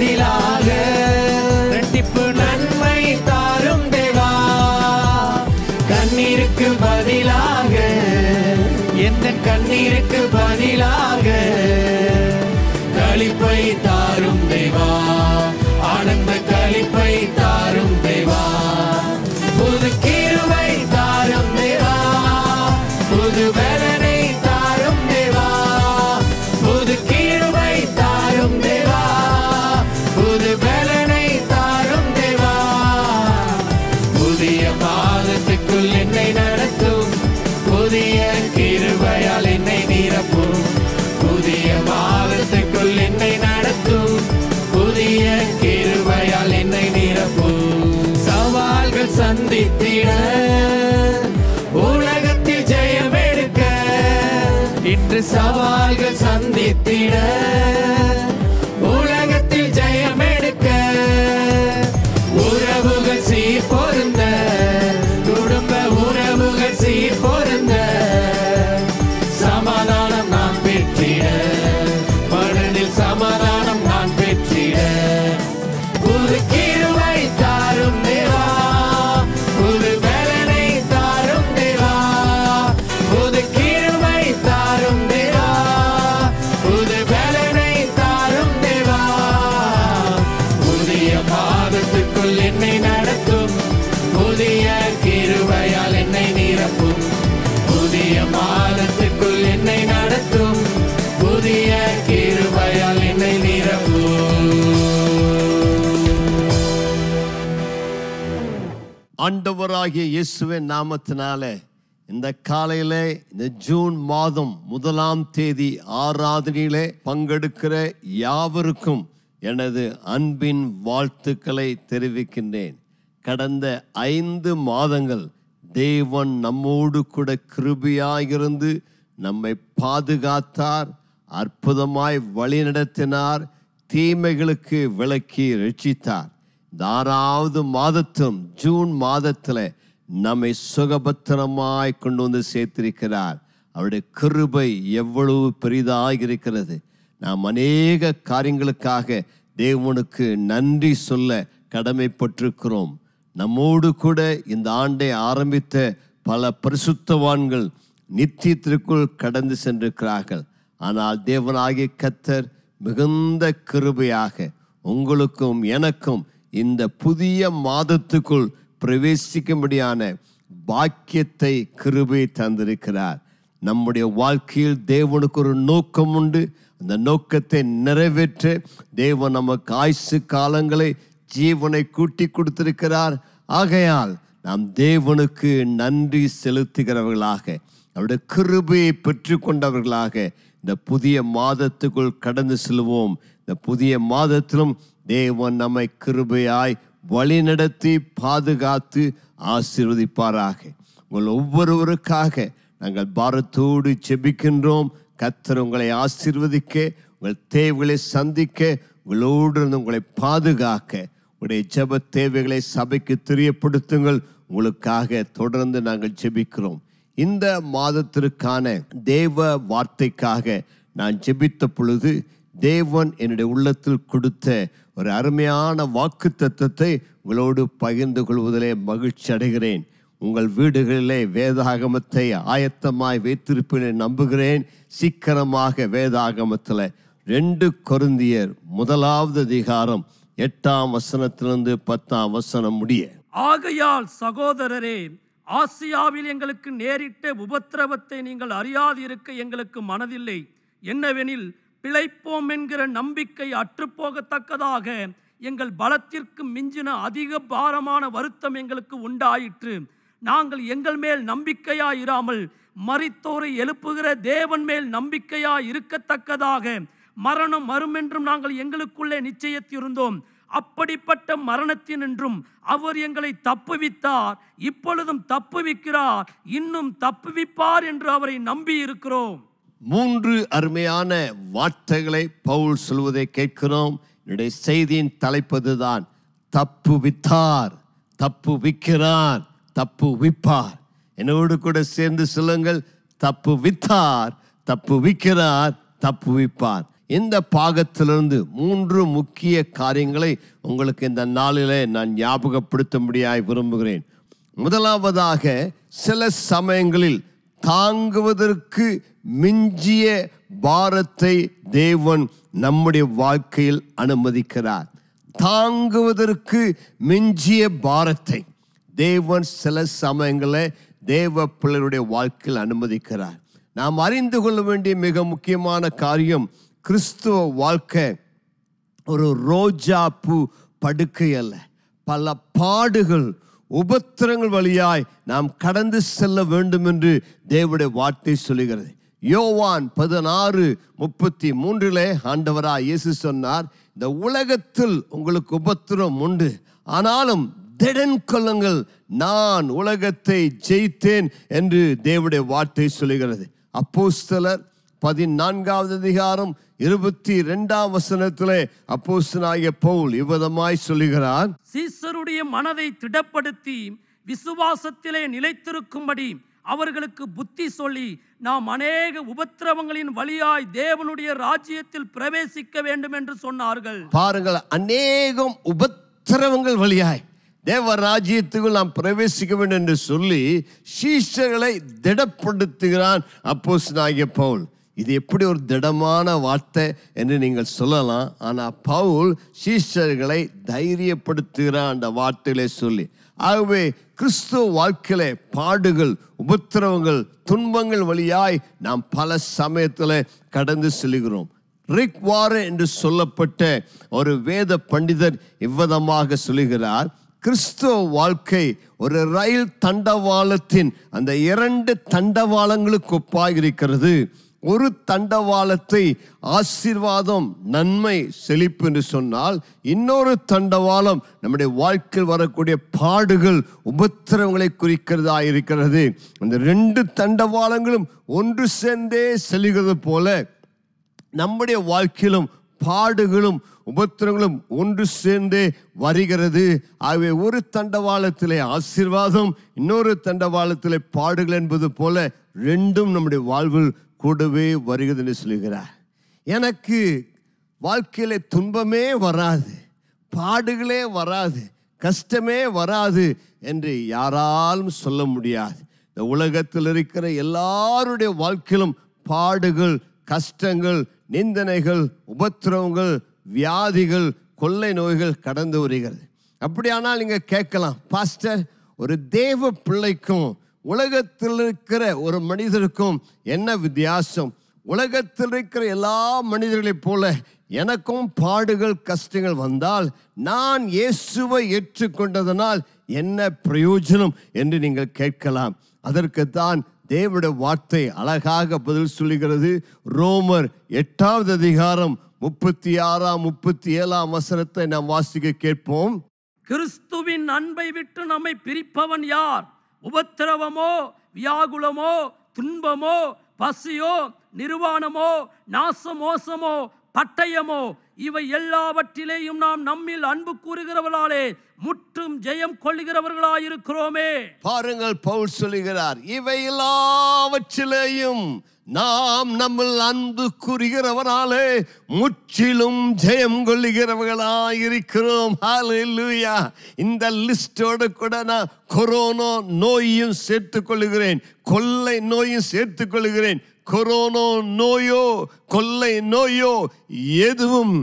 பதிலாக ரெட்டிப்பு நன்மை தாரும் தேவா கண்ணீருக்கு பதிலாக எந்த கண்ணீருக்கு பதிலாக களிப்பை தாரும் தேவா ஆனந்த களிப்பை தா சந்தித்து ஆண்டவராகிய இயேசுவின் நாமத்தினால இந்த காலையில இந்த ஜூன் மாதம் முதலாம் தேதி ஆராதனையிலே பங்கெடுக்கிற யாவருக்கும் எனது அன்பின் வாழ்த்துக்களை தெரிவிக்கின்றேன் கடந்த ஐந்து மாதங்கள் தேவன் நம்மோடு கூட கிருபியாயிருந்து நம்மை பாதுகாத்தார் அற்புதமாய் வழிநடத்தினார் தீமைகளுக்கு விளக்கி ரட்சித்தார் ஆறாவது மாதத்தும் ஜூன் மாதத்தில் நம்மை சுகபத்திரமாய் கொண்டு வந்து சேர்த்திருக்கிறார் அவருடைய கிருபை எவ்வளவு பெரிதாக இருக்கிறது நாம் அநேக காரியங்களுக்காக தேவனுக்கு நன்றி சொல்ல கடமைப்பட்டிருக்கிறோம் நம்மோடு கூட இந்த ஆண்டை ஆரம்பித்த பல பரிசுத்தவான்கள் நித்தியத்திற்குள் கடந்து சென்றிருக்கிறார்கள் ஆனால் தேவனாகிய கத்தர் மிகுந்த கிருபையாக உங்களுக்கும் எனக்கும் இந்த புதிய மாதத்துக்குள் பிரவேசிக்கும்படியான பாக்கியத்தை கிருபை தந்திருக்கிறார் நம்முடைய வாழ்க்கையில் தேவனுக்கு ஒரு நோக்கம் உண்டு அந்த நோக்கத்தை நிறைவேற்ற தேவன் நமக்கு ஆயுசு காலங்களை ஜீவனை கூட்டி கொடுத்திருக்கிறார் ஆகையால் நாம் தேவனுக்கு நன்றி செலுத்துகிறவர்களாக அவருடைய கிருபையை பெற்றுக்கொண்டவர்களாக இந்த புதிய மாதத்துக்குள் கடந்து செல்வோம் இந்த புதிய மாதத்திலும் தேவன் நம்மை கிருபையாய் வழிநடத்தி பாதுகாத்து ஆசீர்வதிப்பாராக உங்கள் ஒவ்வொருவருக்காக நாங்கள் பாரத்தோடு செபிக்கின்றோம் கத்தர் உங்களை ஆசீர்வதிக்க உங்கள் தேவைகளை சந்திக்க உங்களோடு இருந்து உங்களை பாதுகாக்க உடைய ஜப தேவைகளை சபைக்கு தெரியப்படுத்துங்கள் உங்களுக்காக தொடர்ந்து நாங்கள் ஜெபிக்கிறோம் இந்த மாதத்திற்கான தேவ வார்த்தைக்காக நான் ஜெபித்த பொழுது தேவன் என்னுடைய உள்ளத்தில் கொடுத்த ஒரு அருமையான வாக்கு தத்துவத்தை உங்களோடு பகிர்ந்து கொள்வதிலே மகிழ்ச்சி அடைகிறேன் உங்கள் வீடுகளிலே வேதாகமத்தை ஆயத்தமாய் வைத்திருப்பேன் நம்புகிறேன் சீக்கிரமாக வேதாகமத்தில் ரெண்டு கொருந்தியர் முதலாவது அதிகாரம் எட்டாம் வசனத்திலிருந்து பத்தாம் வசனம் முடிய ஆகையால் சகோதரரே ஆசியாவில் எங்களுக்கு நேரிட்ட உபத்திரவத்தை நீங்கள் அறியாதிருக்க எங்களுக்கு மனதில்லை என்னவெனில் பிழைப்போம் என்கிற நம்பிக்கை அற்றுப்போகத்தக்கதாக எங்கள் பலத்திற்கு மிஞ்சின அதிக பாரமான வருத்தம் எங்களுக்கு உண்டாயிற்று நாங்கள் எங்கள் மேல் நம்பிக்கையாயிராமல் மறித்தோரை எழுப்புகிற தேவன் மேல் நம்பிக்கையா இருக்கத்தக்கதாக மரணம் வருமென்றும் நாங்கள் எங்களுக்குள்ளே நிச்சயத்திருந்தோம் அப்படிப்பட்ட மரணத்தினின்றும் அவர் எங்களை தப்புவித்தார் இப்பொழுதும் தப்புவிக்கிறார் இன்னும் தப்புவிப்பார் என்று அவரை நம்பி இருக்கிறோம் மூன்று அருமையான வார்த்தைகளை பவுல் சொல்வதை கேட்கிறோம் என்னுடைய செய்தியின் தலைப்பது தான் தப்பு வித்தார் தப்பு விற்கிறார் தப்பு விற்பார் என்னோடு கூட சேர்ந்து சொல்லுங்கள் தப்பு வித்தார் தப்பு விற்கிறார் தப்பு விற்பார் இந்த பாகத்திலிருந்து மூன்று முக்கிய காரியங்களை உங்களுக்கு இந்த நாளிலே நான் ஞாபகப்படுத்த முடியாய் விரும்புகிறேன் முதலாவதாக சில சமயங்களில் தாங்குவதற்கு மிஞ்சிய பாரத்தை தேவன் நம்முடைய வாழ்க்கையில் அனுமதிக்கிறார் தாங்குவதற்கு மிஞ்சிய பாரத்தை தேவன் சில சமயங்களை தேவ பிள்ளைகளுடைய வாழ்க்கையில் அனுமதிக்கிறார் நாம் அறிந்து கொள்ள வேண்டிய மிக முக்கியமான காரியம் கிறிஸ்துவ வாழ்க்கை ஒரு ரோஜா பூ படுக்கை அல்ல பல பாடுகள் உபத்திரங்கள் வழியாய் நாம் கடந்து செல்ல வேண்டும் என்று தேவடைய வார்த்தை சொல்லுகிறது யோவான் பதினாறு முப்பத்தி மூன்றிலே ஆண்டவராக இயேசு சொன்னார் இந்த உலகத்தில் உங்களுக்கு உபத்திரம் உண்டு ஆனாலும் திடன் கொள்ளுங்கள் நான் உலகத்தை ஜெயித்தேன் என்று தேவடைய வார்த்தை சொல்லுகிறது அப்போஸ்தலர் பதினான்காவது அதிகாரம் இருபத்தி ரெண்டாம் வசனத்திலே அப்போஸ்தனாகிய பவுல் இவ்விதமாய் சொல்லுகிறார் சீசருடைய மனதை திடப்படுத்தி விசுவாசத்திலே நிலைத்திருக்கும்படி அவர்களுக்கு புத்தி சொல்லி நாம் அநேக உபத்திரவங்களின் வழியாய் தேவனுடைய ராஜ்யத்தில் பிரவேசிக்க வேண்டும் என்று சொன்னார்கள் பாருங்கள் அநேகம் உபத்திரவங்கள் வழியாய் தேவ ராஜ்யத்துக்குள் நாம் பிரவேசிக்க வேண்டும் என்று சொல்லி சீஷர்களை திடப்படுத்துகிறான் அப்போஸ் நாகிய பவுல் இது எப்படி ஒரு திடமான வார்த்தை என்று நீங்கள் சொல்லலாம் ஆனால் பவுல் சீஷர்களை தைரியப்படுத்துகிறான் அந்த வார்த்தையிலே சொல்லி ஆகவே கிறிஸ்துவ வாழ்க்கையில பாடுகள் உபத்திரவங்கள் துன்பங்கள் வழியாய் நாம் பல சமயத்தில் கடந்து செல்கிறோம் ரிக் என்று சொல்லப்பட்ட ஒரு வேத பண்டிதர் இவ்விதமாக சொல்லுகிறார் கிறிஸ்துவ வாழ்க்கை ஒரு ரயில் தண்டவாளத்தின் அந்த இரண்டு தண்டவாளங்களுக்கு ஒப்பாக இருக்கிறது ஒரு தண்டவாளத்தை ஆசீர்வாதம் நன்மை செழிப்பு என்று சொன்னால் இன்னொரு தண்டவாளம் நம்முடைய வாழ்க்கையில் வரக்கூடிய பாடுகள் உபத்திரவங்களை குறிக்கிறதா இருக்கிறது அந்த ரெண்டு தண்டவாளங்களும் ஒன்று சேர்ந்தே செல்கிறது போல நம்முடைய வாழ்க்கையிலும் பாடுகளும் உபத்திரங்களும் ஒன்று சேர்ந்தே வருகிறது ஆகவே ஒரு தண்டவாளத்திலே ஆசீர்வாதம் இன்னொரு தண்டவாளத்திலே பாடுகள் என்பது போல ரெண்டும் நம்முடைய வாழ்வில் கூடவே வருகிறதுன்னு சொல்லுகிறார் எனக்கு வாழ்க்கையில் துன்பமே வராது பாடுகளே வராது கஷ்டமே வராது என்று யாராலும் சொல்ல முடியாது இந்த உலகத்தில் இருக்கிற எல்லாருடைய வாழ்க்கையிலும் பாடுகள் கஷ்டங்கள் நிந்தனைகள் உபத்திரவங்கள் வியாதிகள் கொள்ளை நோய்கள் கடந்து வருகிறது அப்படியானால் நீங்கள் கேட்கலாம் பாஸ்டர் ஒரு தேவ பிள்ளைக்கும் உலகத்தில் இருக்கிற ஒரு மனிதருக்கும் என்ன வித்தியாசம் உலகத்தில் இருக்கிற எல்லா மனிதர்களைப் போல எனக்கும் பாடுகள் கஷ்டங்கள் வந்தால் நான் இயேசுவை ஏற்றுக்கொண்டதனால் என்ன பிரயோஜனம் என்று நீங்கள் கேட்கலாம் அதற்குத்தான் தேவட வார்த்தை அழகாக பதில் சொல்லுகிறது ரோமர் எட்டாவது அதிகாரம் முப்பத்தி ஆறாம் முப்பத்தி ஏழாம் வசனத்தை நாம் வாசிக்க கேட்போம் கிறிஸ்துவின் அன்பை விட்டு நம்மை பிரிப்பவன் யார் உபத்திரவமோ வியாகுலமோ துன்பமோ பசியோ நிர்வாணமோ நாச மோசமோ பட்டயமோ இவை எல்லாவற்றிலேயும் நாம் நம்மில் அன்பு கூறுகிறவர்களாலே முற்றும் ஜெயம் கொள்ளுகிறவர்களாயிருக்கிறோமே பாருங்கள் பவுல் சொல்லுகிறார் இவை எல்லாவற்றிலேயும் நாம் நம்ம அன்பு கூறுகிறவனாலே முற்றிலும் ஜெயம் கொள்ளுகிறவர்களாயிருக்கிறோம் இருக்கிறோம் ஹalleluya இந்த லிஸ்டோடு கூட நான் கொரோனா நோயும் சேர்த்துக் கொள்கிறேன் கொள்ளை நோயும் சேர்த்துக் கொள்ளுகிறேன் கொரோனா நோயோ கொள்ளை நோயோ எதுவும்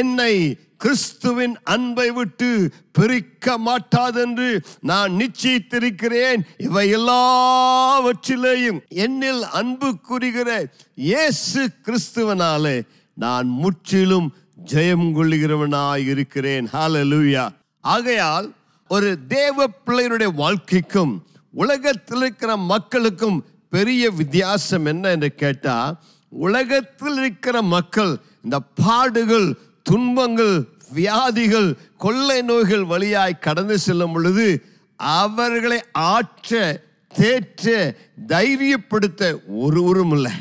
என்னை கிறிஸ்துவின் அன்பை விட்டு பிரிக்க மாட்டாதென்று நான் நிச்சயித்திருக்கிறேன் இவை எல்லாவற்றிலேயும் என்னில் அன்பு கூறுகிற இயேசு கிறிஸ்துவனாலே நான் முற்றிலும் ஜெயம் கொள்ளுகிறவனாய் இருக்கிறேன் ஹாலலூயா ஆகையால் ஒரு தேவ பிள்ளையினுடைய வாழ்க்கைக்கும் உலகத்தில் இருக்கிற மக்களுக்கும் பெரிய வித்தியாசம் என்ன என்று கேட்டால் உலகத்தில் இருக்கிற மக்கள் இந்த பாடுகள் துன்பங்கள் வியாதிகள் கொள்ளை நோய்கள் வழியாய் கடந்து செல்லும் பொழுது அவர்களை ஆற்ற தேற்ற தைரியப்படுத்த ஒருவரும் இல்லை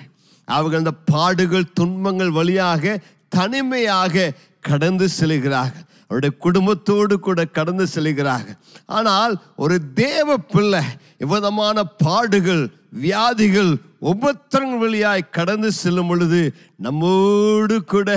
அவர்கள் அந்த பாடுகள் துன்பங்கள் வழியாக தனிமையாக கடந்து செல்கிறார்கள் அவருடைய குடும்பத்தோடு கூட கடந்து செல்கிறாங்க ஆனால் ஒரு தேவ பிள்ளை இவ்விதமான பாடுகள் வியாதிகள் உபத்திரங்கள் வழியாய் கடந்து செல்லும் பொழுது நம்மோடு கூட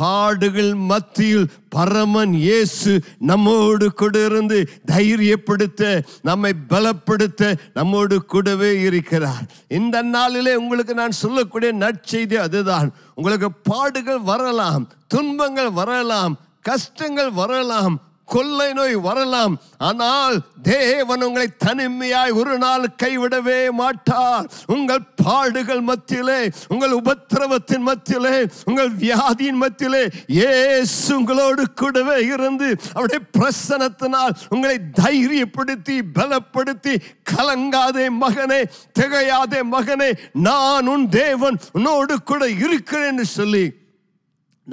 பாடுகள் மத்தியில் பரமன் இயேசு நம்மோடு கூட இருந்து தைரியப்படுத்த நம்மை பலப்படுத்த நம்மோடு கூடவே இருக்கிறார் இந்த நாளிலே உங்களுக்கு நான் சொல்லக்கூடிய நற்செய்தி அதுதான் உங்களுக்கு பாடுகள் வரலாம் துன்பங்கள் வரலாம் கஷ்டங்கள் வரலாம் கொள்ளை நோய் வரலாம் ஆனால் தேவன் உங்களை தனிமையாய் ஒரு நாள் கைவிடவே மாட்டார் உங்கள் பாடுகள் மத்தியிலே உங்கள் உபத்திரவத்தின் மத்தியிலே உங்கள் வியாதியின் மத்தியிலே ஏசு உங்களோடு கூடவே இருந்து அவருடைய பிரசனத்தினால் உங்களை தைரியப்படுத்தி பலப்படுத்தி கலங்காதே மகனே திகையாதே மகனே நான் உன் தேவன் உன்னோடு கூட இருக்கிறேன் என்று சொல்லி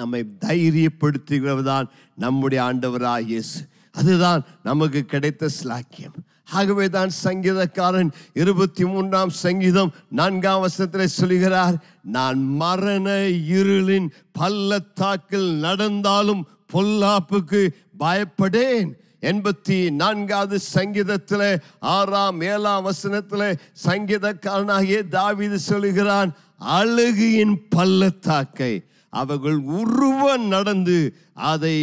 நம்மை தைரியப்படுத்துகிறவர்தான் நம்முடைய ஆண்டவராக இயேசு அதுதான் நமக்கு கிடைத்த ஸ்லாக்கியம் ஆகவே தான் சங்கீதக்காரன் இருபத்தி மூன்றாம் சங்கீதம் நான்காம் வசத்தில் சொல்கிறார் நான் மரண இருளின் பள்ளத்தாக்கில் நடந்தாலும் பொல்லாப்புக்கு பயப்படேன் எண்பத்தி நான்காவது சங்கீதத்தில் ஆறாம் ஏழாம் வசனத்தில் சங்கீதக்காரனாகிய தாவிது சொல்கிறான் அழுகியின் பள்ளத்தாக்கை அவர்கள் உருவ நடந்து அதை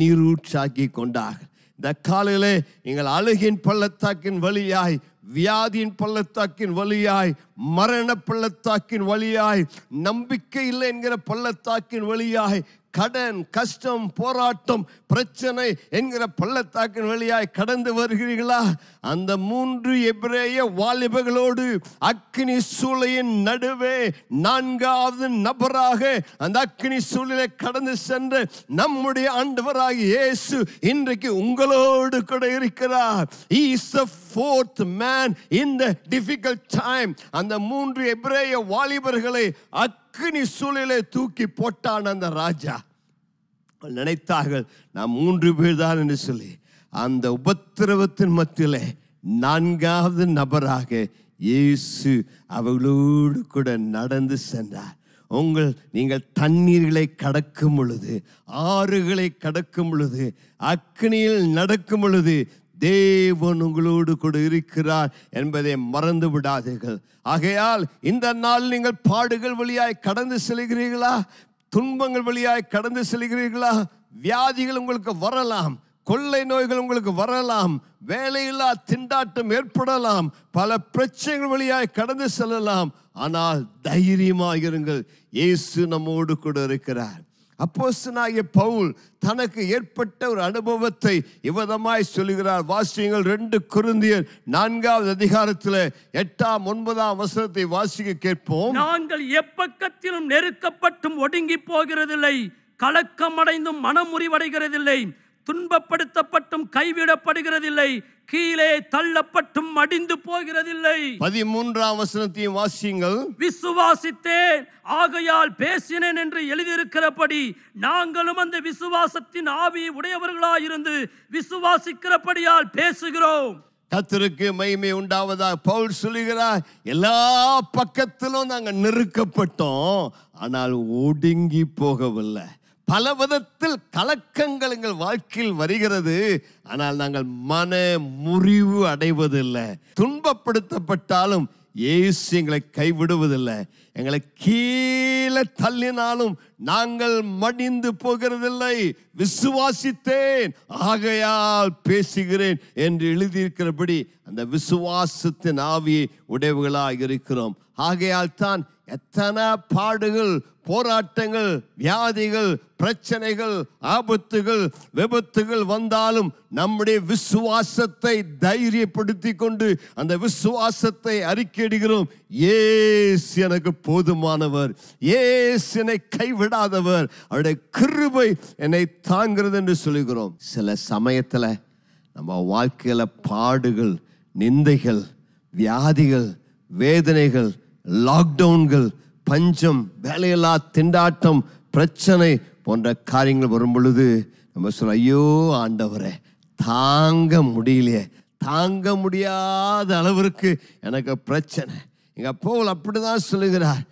நிரூட்சாக்கி கொண்டார்கள் இந்த காலையிலே நீங்கள் அழுகின் பள்ளத்தாக்கின் வழியாய் வியாதியின் பள்ளத்தாக்கின் வழியாய் மரண பள்ளத்தாக்கின் வழியாய் நம்பிக்கை இல்லை என்கிற பள்ளத்தாக்கின் வழியாய் கடன் கஷ்டம் போராட்டம் பிரச்சனை என்கிற பள்ளத்தாக்கின் வழியாய் கடந்து வருகிறீர்களா அந்த மூன்று எபிரேய வாலிபர்களோடு அக்னி சூளையின் நடுவே நான்காவது நபராக அந்த அக்னி சூழலை கடந்து சென்ற நம்முடைய ஆண்டவராக இயேசு இன்றைக்கு உங்களோடு கூட இருக்கிறார் is a fourth man in the difficult time அந்த மூன்று எபிரேய வாலிபர்களை அக் அக்னி சூழலை தூக்கி போட்டான் அந்த ராஜா நினைத்தார்கள் நான் மூன்று பேர் தான் என்று சொல்லி அந்த உபத்திரவத்தின் மத்தியில் நான்காவது நபராக இயேசு அவர்களோடு கூட நடந்து சென்றார் உங்கள் நீங்கள் தண்ணீர்களை கடக்கும் பொழுது ஆறுகளை கடக்கும் பொழுது அக்னியில் நடக்கும் பொழுது தேவன் உங்களோடு கூட இருக்கிறார் என்பதை மறந்து விடாதீர்கள் ஆகையால் இந்த நாள் நீங்கள் பாடுகள் வழியாய் கடந்து செல்கிறீர்களா துன்பங்கள் வழியாய் கடந்து செல்கிறீர்களா வியாதிகள் உங்களுக்கு வரலாம் கொள்ளை நோய்கள் உங்களுக்கு வரலாம் வேலையில்லா திண்டாட்டம் ஏற்படலாம் பல பிரச்சனைகள் வழியாய் கடந்து செல்லலாம் ஆனால் தைரியமாக இருங்கள் இயேசு நம்மோடு கூட இருக்கிறார் அப்போஸ்தனாகிய பவுல் தனக்கு ஏற்பட்ட ஒரு அனுபவத்தை இவ்விதமாய் சொல்கிறார் வாசியங்கள் ரெண்டு குருந்தியர் நான்காவது அதிகாரத்தில் எட்டாம் ஒன்பதாம் வசனத்தை வாசிக்க கேட்போம் நாங்கள் எப்பக்கத்திலும் நெருக்கப்பட்டும் ஒடுங்கி போகிறதில்லை கலக்கமடைந்தும் மனமுறிவடைகிறதில்லை துன்பப்படுத்தப்பட்டும் கைவிடப்படுகிறதில்லை கீழே தள்ளப்பட்டும் அடிந்து போகிறதில்லை பதிமூன்றாம் வசனத்தையும் வாசியுங்கள் விசுவாசித்தேன் ஆகையால் பேசினேன் என்று எழுதியிருக்கிறபடி நாங்களும் அந்த விசுவாசத்தின் ஆவி உடையவர்களாய் இருந்து விசுவாசிக்கிறபடியால் பேசுகிறோம் கத்தருக்கு மகிமை உண்டாவதா பவுல் சொல்லுகிறார் எல்லா பக்கத்திலும் நாங்கள் நெருக்கப்பட்டோம் ஆனால் ஒடுங்கி போகவில்லை பல விதத்தில் கலக்கங்கள் எங்கள் வாழ்க்கையில் வருகிறது ஆனால் நாங்கள் மன முறிவு அடைவதில்லை துன்பப்படுத்தப்பட்டாலும் ஏசு எங்களை கைவிடுவதில்லை எங்களை கீழே தள்ளினாலும் நாங்கள் மடிந்து போகிறதில்லை விசுவாசித்தேன் ஆகையால் பேசுகிறேன் என்று எழுதியிருக்கிறபடி அந்த விசுவாசத்தின் ஆவியை உடைவுகளாக இருக்கிறோம் ஆகையால் தான் எத்தனை பாடுகள் போராட்டங்கள் வியாதிகள் பிரச்சனைகள் ஆபத்துகள் விபத்துகள் வந்தாலும் நம்முடைய விசுவாசத்தை தைரியப்படுத்தி கொண்டு அந்த விசுவாசத்தை அறிக்கையிடுகிறோம் ஏஸ் எனக்கு போதுமானவர் ஏஸ் என்னை கைவிடாதவர் அவருடைய கிருபை என்னை தாங்கிறது என்று சொல்லுகிறோம் சில சமயத்தில் நம்ம வாழ்க்கையில் பாடுகள் நிந்தைகள் வியாதிகள் வேதனைகள் லாக்டவுன்கள் பஞ்சம் வேலையில்லா திண்டாட்டம் பிரச்சனை போன்ற காரியங்கள் வரும் பொழுது நம்ம சொல்ல ஐயோ ஆண்டவரை தாங்க முடியலையே தாங்க முடியாத அளவிற்கு எனக்கு பிரச்சனை எங்கள் அப்போ அப்படி தான் சொல்லுகிறார்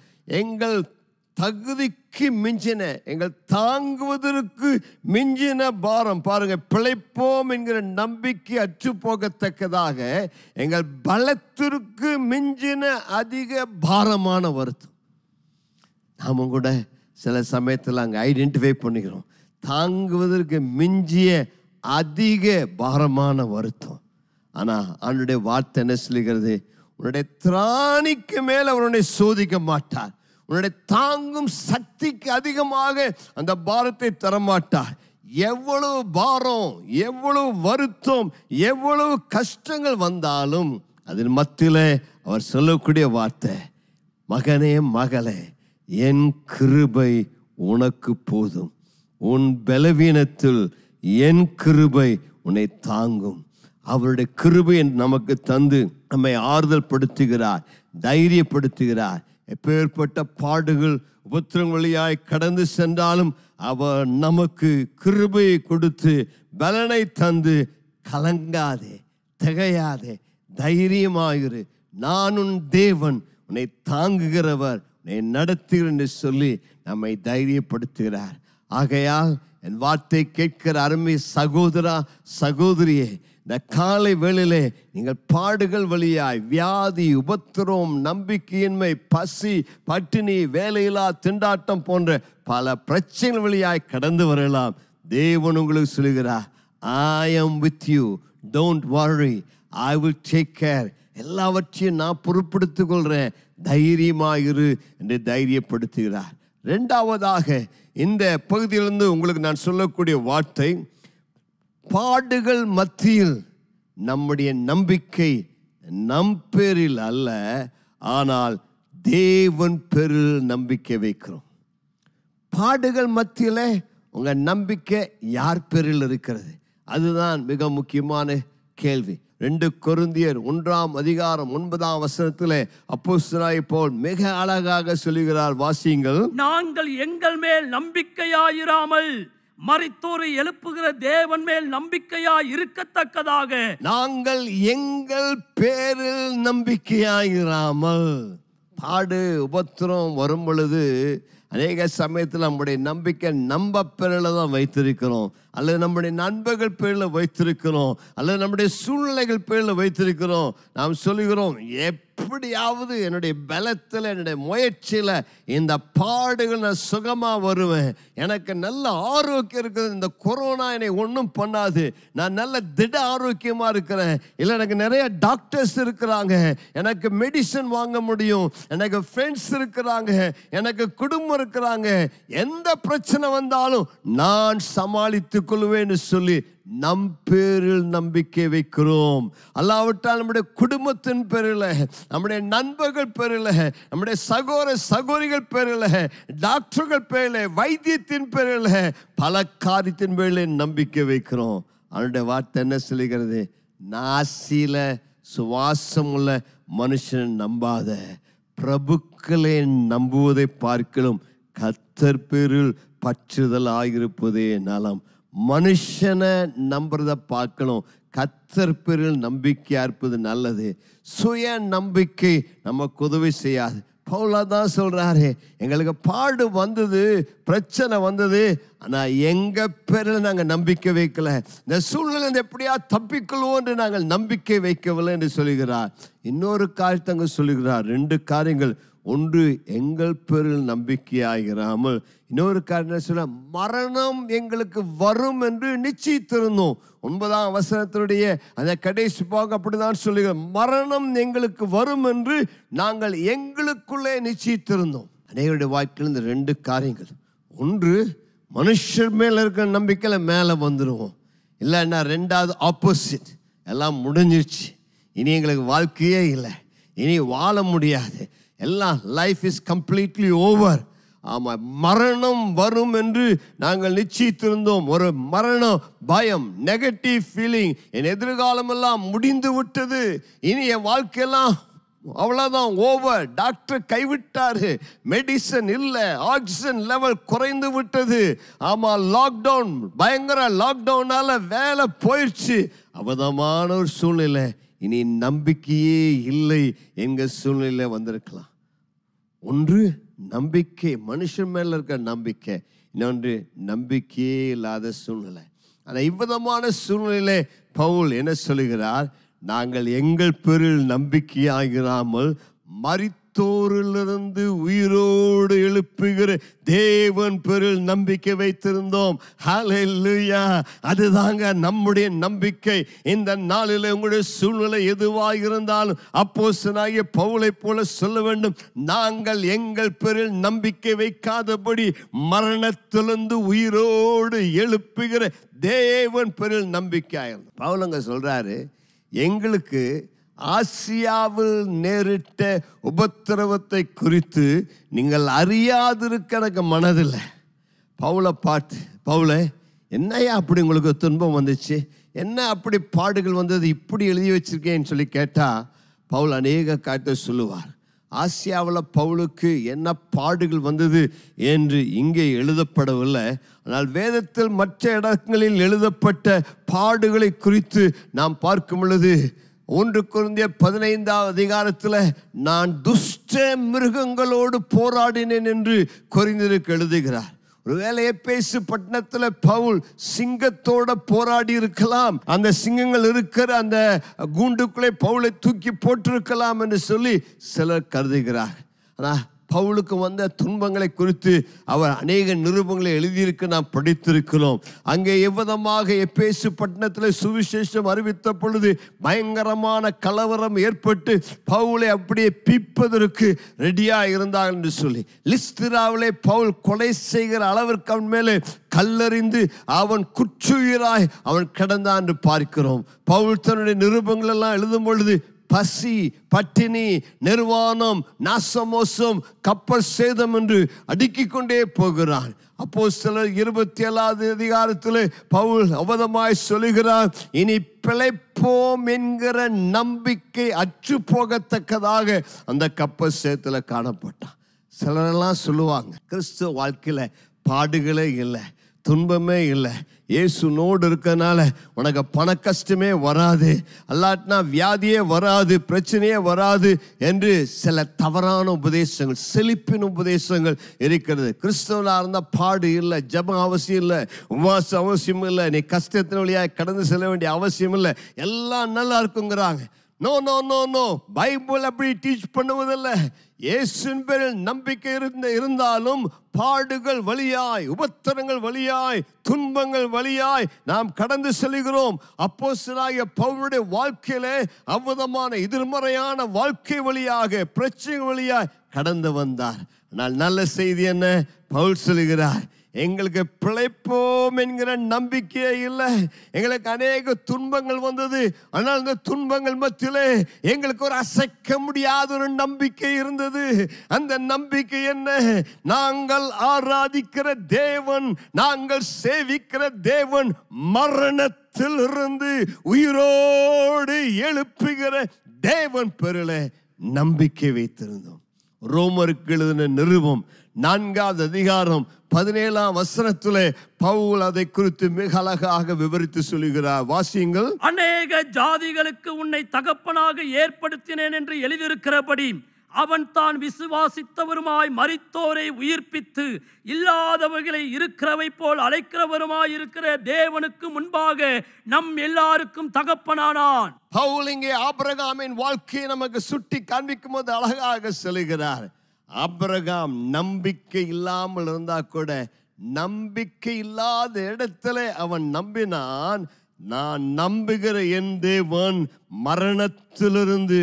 எங்கள் தகுதிக்கு மிஞ்சின எங்கள் தாங்குவதற்கு மிஞ்சின பாரம் பாருங்க பிழைப்போம் என்கிற நம்பிக்கை அச்சு போகத்தக்கதாக எங்கள் பலத்திற்கு மிஞ்சின அதிக பாரமான வருத்தம் நாம கூட சில சமயத்தில் அங்கே ஐடென்டிஃபை பண்ணிக்கிறோம் தாங்குவதற்கு மிஞ்சிய அதிக பாரமான வருத்தம் ஆனால் அவனுடைய வார்த்தை என்ன சொல்லுகிறது உன்னுடைய திராணிக்கு மேல் அவனுடைய சோதிக்க மாட்டார் உன்னுடைய தாங்கும் சக்திக்கு அதிகமாக அந்த பாரத்தை தரமாட்டார் எவ்வளவு பாரம் எவ்வளவு வருத்தம் எவ்வளவு கஷ்டங்கள் வந்தாலும் அதன் மத்தியில் அவர் சொல்லக்கூடிய வார்த்தை மகனே மகளே என் கிருபை உனக்கு போதும் உன் பலவீனத்தில் என் கிருபை உன்னை தாங்கும் அவருடைய கிருபை நமக்கு தந்து நம்மை ஆறுதல் படுத்துகிறார் தைரியப்படுத்துகிறார் எப்பேற்பட்ட பாடுகள் உபத்திரம் வழியாய் கடந்து சென்றாலும் அவர் நமக்கு கிருபையை கொடுத்து பலனை தந்து கலங்காதே திகையாதே தைரியமாயிரு நானும் தேவன் உன்னை தாங்குகிறவர் உன்னை நடத்துகிறேன் என்று சொல்லி நம்மை தைரியப்படுத்துகிறார் ஆகையால் என் வார்த்தை கேட்கிற அருமை சகோதரா சகோதரியே இந்த காலை வேளிலே நீங்கள் பாடுகள் வழியாய் வியாதி உபத்திரம் நம்பிக்கையின்மை பசி பட்டினி வேலையில்லா திண்டாட்டம் போன்ற பல பிரச்சனை வழியாய் கடந்து வரலாம் தேவன் உங்களுக்கு சொல்கிறார் I am with you don't worry I will take care எல்லாவற்றையும் நான் பொறுப்படுத்திக் கொள்கிறேன் தைரியமாயிரு என்று தைரியப்படுத்துகிறார் ரெண்டாவதாக இந்த பகுதியிலிருந்து உங்களுக்கு நான் சொல்லக்கூடிய வார்த்தை பாடுகள் மத்தியில் நம்முடைய நம்பிக்கை நம் பேரில் அல்ல ஆனால் தேவன் பேரில் நம்பிக்கை வைக்கிறோம் பாடுகள் மத்தியில் உங்கள் நம்பிக்கை யார் பேரில் இருக்கிறது அதுதான் மிக முக்கியமான கேள்வி ரெண்டு கொருந்தியர் ஒன்றாம் அதிகாரம் ஒன்பதாம் வசனத்தில் அப்போஸ்தராய் போல் மிக அழகாக சொல்லுகிறார் வாசியங்கள் நாங்கள் எங்கள் மேல் நம்பிக்கையாயிராமல் மறைத்தோரை எழுப்புகிற தேவன் மேல் நம்பிக்கையா இருக்கத்தக்கதாக நாங்கள் எங்கள் பேரில் நம்பிக்கையாயிராமல் பாடு உபத்திரம் வரும் பொழுது அநேக சமயத்தில் நம்முடைய நம்பிக்கை நம்ப பேரில் தான் வைத்திருக்கிறோம் அல்லது நம்முடைய நண்பர்கள் பேரில் வைத்திருக்கிறோம் அல்லது நம்முடைய சூழ்நிலைகள் பேரில் வைத்திருக்கிறோம் நாம் சொல்லுகிறோம் எப்படியாவது என்னுடைய பலத்தில் என்னுடைய முயற்சியில் இந்த பாடுகள் நான் சுகமாக வருவேன் எனக்கு நல்ல ஆரோக்கியம் இருக்குது இந்த கொரோனா என்னை ஒன்றும் பண்ணாது நான் நல்ல திட ஆரோக்கியமாக இருக்கிறேன் இல்லை எனக்கு நிறைய டாக்டர்ஸ் இருக்கிறாங்க எனக்கு மெடிசன் வாங்க முடியும் எனக்கு ஃப்ரெண்ட்ஸ் இருக்கிறாங்க எனக்கு குடும்பம் இருக்கிறாங்க எந்த பிரச்சனை வந்தாலும் நான் சமாளித்து கொள்வேன்னு சொல்லி நம் பேரில் நம்பிக்கை வைக்கிறோம் அல்லாவிட்டால் நம்முடைய குடும்பத்தின் பேரில் நம்முடைய நண்பர்கள் பேரில் நம்முடைய சகோர சகோரிகள் பேரில் டாக்டர்கள் பேரில் வைத்தியத்தின் பேரில் பல காரியத்தின் பேரில் நம்பிக்கை வைக்கிறோம் அவனுடைய வார்த்தை என்ன சொல்லுகிறது நாசியில் சுவாசம் உள்ள மனுஷன் நம்பாத பிரபுக்களை நம்புவதை பார்க்கலும் கத்தர் பேரில் பற்றுதல் ஆகியிருப்பதே நலம் மனுஷனை நம்புறத பார்க்கணும் கத்தர் கத்தற்பிரில் நம்பிக்கையாக இருப்பது நல்லது சுய நம்பிக்கை நமக்கு உதவி செய்யாது பவுலா தான் சொல்கிறாரு எங்களுக்கு பாடு வந்தது பிரச்சனை வந்தது ஆனால் எங்கள் பேரில் நாங்கள் நம்பிக்கை வைக்கல இந்த சூழ்நிலை எப்படியா தப்பிக்கொள்வோம் என்று நாங்கள் நம்பிக்கை வைக்கவில்லை என்று சொல்கிறார் இன்னொரு காரியத்தை சொல்லுகிறார் ரெண்டு காரியங்கள் ஒன்று எங்கள் பேரில் நம்பிக்கையாகிறாமல் இன்னொரு காரணம் சொன்ன மரணம் எங்களுக்கு வரும் என்று நிச்சயித்திருந்தோம் ஒன்பதாம் அவசரத்தினுடைய அந்த கடைசி போக அப்படிதான் சொல்லுகிறோம் மரணம் எங்களுக்கு வரும் என்று நாங்கள் எங்களுக்குள்ளே நிச்சயித்திருந்தோம் அனைவருடைய வாழ்க்கையில் இந்த ரெண்டு காரியங்கள் ஒன்று மனுஷர் மேலே இருக்கிற நம்பிக்கையில் மேலே வந்துடுவோம் இல்லைன்னா ரெண்டாவது ஆப்போசிட் எல்லாம் முடிஞ்சிருச்சு இனி எங்களுக்கு வாழ்க்கையே இல்லை இனி வாழ முடியாது எல்லாம் லைஃப் இஸ் கம்ப்ளீட்லி ஓவர் ஆமாம் மரணம் வரும் என்று நாங்கள் நிச்சயித்திருந்தோம் ஒரு மரணம் பயம் நெகட்டிவ் ஃபீலிங் என் எதிர்காலமெல்லாம் முடிந்து விட்டது இனி என் வாழ்க்கையெல்லாம் அவ்வளோதான் ஓவர் டாக்டர் கைவிட்டாரு மெடிசன் இல்லை ஆக்சிஜன் லெவல் குறைந்து விட்டது ஆமாம் லாக்டவுன் பயங்கர லாக்டவுனால் வேலை போயிடுச்சு அபதமான ஒரு சூழ்நிலை இனி நம்பிக்கையே இல்லை எங்கள் சூழ்நிலை வந்திருக்கலாம் ஒன்று நம்பிக்கை மனுஷன் மேலே இருக்கிற நம்பிக்கை இன்னொன்று நம்பிக்கையே இல்லாத சூழ்நிலை ஆனால் இவ்விதமான சூழ்நிலையிலே பவுல் என்ன சொல்கிறார் நாங்கள் எங்கள் பெருள் நம்பிக்கையாகிறாமல் மறித்து மரித்தோரிலிருந்து உயிரோடு எழுப்புகிற தேவன் பெருள் நம்பிக்கை வைத்திருந்தோம் அதுதாங்க நம்முடைய நம்பிக்கை இந்த நாளில் உங்களுடைய சூழ்நிலை எதுவாக இருந்தாலும் அப்போ சினாகிய பவுளை போல சொல்ல வேண்டும் நாங்கள் எங்கள் பெருள் நம்பிக்கை வைக்காதபடி மரணத்திலிருந்து உயிரோடு எழுப்புகிற தேவன் பெருள் நம்பிக்கை பவுலங்க சொல்றாரு எங்களுக்கு ஆசியாவில் நேரிட்ட உபத்திரவத்தை குறித்து நீங்கள் அறியாதிருக்க எனக்கு மனதில் பவுலை பார்த்து பவுலை என்னையா அப்படி உங்களுக்கு துன்பம் வந்துச்சு என்ன அப்படி பாடுகள் வந்தது இப்படி எழுதி வச்சிருக்கேன்னு சொல்லி கேட்டால் பவுல் அநேக காட்ட சொல்லுவார் ஆசியாவில் பவுலுக்கு என்ன பாடுகள் வந்தது என்று இங்கே எழுதப்படவில்லை ஆனால் வேதத்தில் மற்ற இடங்களில் எழுதப்பட்ட பாடுகளை குறித்து நாம் பார்க்கும் பொழுது ஒன்று குருந்திய பதினைந்தாவது அதிகாரத்தில் நான் துஷ்ட மிருகங்களோடு போராடினேன் என்று குறைந்திருக்கு எழுதுகிறார் ஒருவேளை பேசு பட்டணத்தில் பவுல் சிங்கத்தோட போராடி இருக்கலாம் அந்த சிங்கங்கள் இருக்கிற அந்த கூண்டுக்குள்ளே பவுலை தூக்கி போட்டிருக்கலாம் என்று சொல்லி சிலர் கருதுகிறார் ஆனால் பவுலுக்கு வந்த துன்பங்களை குறித்து அவர் அநேக நிருபங்களை எழுதியிருக்க நாம் படித்திருக்கிறோம் அங்கே எவ்விதமாக எப்பேசு பட்டணத்தில் சுவிசேஷம் அறிவித்த பொழுது பயங்கரமான கலவரம் ஏற்பட்டு பவுலை அப்படியே பீப்பதற்கு ரெடியாக இருந்தார் என்று சொல்லி லிஸ்திராவிலே பவுல் கொலை செய்கிற அளவிற்கு அவன் மேலே கல்லறிந்து அவன் குற்றுயிராய் அவன் கிடந்தான் என்று பார்க்கிறோம் பவுல் தன்னுடைய நிருபங்கள் எல்லாம் எழுதும் பொழுது பசி பட்டினி நிர்வாணம் நாசமோசம் கப்பல் சேதம் என்று அடுக்கிக் கொண்டே போகிறான் அப்போ சிலர் இருபத்தி ஏழாவது அதிகாரத்தில் பவுல் அவதமாய் சொல்லுகிறார் இனி பிழைப்போம் என்கிற நம்பிக்கை அற்று போகத்தக்கதாக அந்த கப்பல் சேத்துல காணப்பட்டான் சிலரெல்லாம் சொல்லுவாங்க கிறிஸ்துவ வாழ்க்கையில் பாடுகளே இல்லை துன்பமே இல்லை நோடு இருக்கனால உனக்கு பண கஷ்டமே வராது அல்லாட்டினா வியாதியே வராது பிரச்சனையே வராது என்று சில தவறான உபதேசங்கள் செழிப்பின் உபதேசங்கள் இருக்கிறது கிறிஸ்தவனாக இருந்தால் பாடு இல்லை ஜபம் அவசியம் இல்லை உபாசம் அவசியம் இல்லை நீ கஷ்டத்தின் வழியாக கடந்து செல்ல வேண்டிய அவசியம் இல்லை எல்லாம் நல்லா இருக்குங்கிறாங்க no no no no Bible அப்படி டீச் பண்ணுவதில்லை இயேசுவின் பேரில் நம்பிக்கை இருந்த இருந்தாலும் பாடுகள் வழியாய் உபத்திரங்கள் வழியாய் துன்பங்கள் வழியாய் நாம் கடந்து செல்கிறோம் அப்போ சிலாகிய பவுனுடைய வாழ்க்கையில அவ்விதமான எதிர்மறையான வாழ்க்கை வழியாக பிரச்சனை வழியாய் கடந்து வந்தார் ஆனால் நல்ல செய்தி என்ன பவுல் சொல்கிறார் எங்களுக்கு பிழைப்போம் என்கிற நம்பிக்கையே இல்லை எங்களுக்கு அநேக துன்பங்கள் வந்தது ஆனால் அந்த துன்பங்கள் மத்தியிலே எங்களுக்கு ஒரு அசைக்க முடியாத ஒரு நம்பிக்கை இருந்தது அந்த நம்பிக்கை என்ன நாங்கள் ஆராதிக்கிற தேவன் நாங்கள் சேவிக்கிற தேவன் மரணத்தில் இருந்து உயிரோடு எழுப்புகிற தேவன் பெருளை நம்பிக்கை வைத்திருந்தோம் ரோமருக்கு எழுதின நிருபம் நான்காவது அதிகாரம் பதினேழாம் வசனத்திலே பவுல் அதை குறித்து மிக அழகாக விவரித்து சொல்லுகிறார் வாசியங்கள் அநேக ஜாதிகளுக்கு உன்னை தகப்பனாக ஏற்படுத்தினேன் என்று எழுதியிருக்கிறபடி அவன் தான் விசுவாசித்தவருமாய் மறித்தோரை உயிர்ப்பித்து இல்லாதவர்களை இருக்கிறவை போல் அழைக்கிறவருமாய் இருக்கிற தேவனுக்கு முன்பாக நம் எல்லாருக்கும் தகப்பனானான் பவுலிங்கே இங்கே வாழ்க்கையை நமக்கு சுட்டி காண்பிக்கும் போது அழகாக செல்கிறார் அப்ரகாம் நம்பிக்கை இல்லாமல் இருந்தா கூட நம்பிக்கை இல்லாத இடத்துல அவன் நம்பினான் நான் நம்புகிற என் தேவன் மரணத்திலிருந்து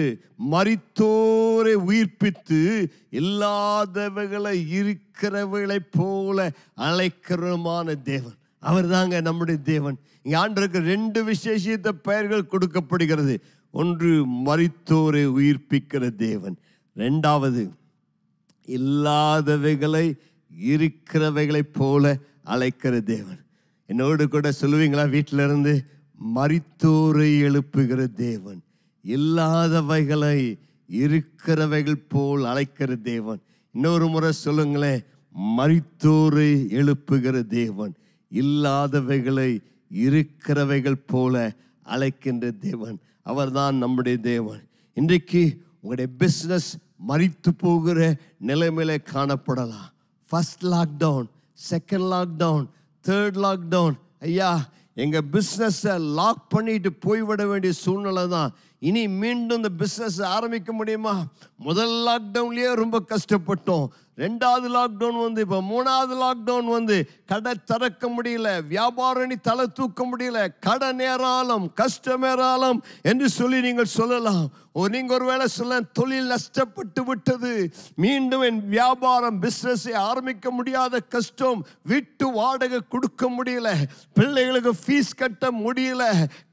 மறித்தோரை உயிர்ப்பித்து இல்லாதவர்களை இருக்கிறவர்களை போல அழைக்கிறமான தேவன் அவர் தாங்க நம்முடைய தேவன் ஆண்டுக்கு ரெண்டு விசேஷித்த பெயர்கள் கொடுக்கப்படுகிறது ஒன்று மறித்தோரை உயிர்ப்பிக்கிற தேவன் ரெண்டாவது இல்லாதவைகளை இருக்கிறவைகளைப் போல அழைக்கிற தேவன் என்னோடு கூட சொல்லுவீங்களா வீட்டிலிருந்து மரித்தோரை எழுப்புகிற தேவன் இல்லாதவைகளை இருக்கிறவைகள் போல் அழைக்கிற தேவன் இன்னொரு முறை சொல்லுங்களேன் மரித்தோரை எழுப்புகிற தேவன் இல்லாதவைகளை இருக்கிறவைகள் போல அழைக்கின்ற தேவன் அவர்தான் நம்முடைய தேவன் இன்றைக்கு உங்களுடைய பிஸ்னஸ் மறித்து போகிற நிலைமையில காணப்படலாம் first lockdown second lockdown third lockdown ஐயா எங்கள் பிஸ்னஸை லாக் பண்ணிட்டு போய்விட வேண்டிய சூழ்நிலை தான் இனி மீண்டும் இந்த பிஸ்னஸ் ஆரம்பிக்க முடியுமா முதல் லாக்டவுன்லேயே ரொம்ப கஷ்டப்பட்டோம் ரெண்டாவது லாக்டவுன் வந்து இப்போ மூணாவது லாக்டவுன் வந்து கடை திறக்க முடியல வியாபாரணி தலை தூக்க முடியல கடை நேராலும் கஷ்டம் ஏறாலும் என்று சொல்லி நீங்கள் சொல்லலாம் ஒரு நீங்கள் ஒருவேளை சொல்ல தொழில் நஷ்டப்பட்டு விட்டது மீண்டும் என் வியாபாரம் பிஸ்னஸை ஆரம்பிக்க முடியாத கஷ்டம் வீட்டு வாடகை கொடுக்க முடியல பிள்ளைகளுக்கு ஃபீஸ் கட்ட முடியல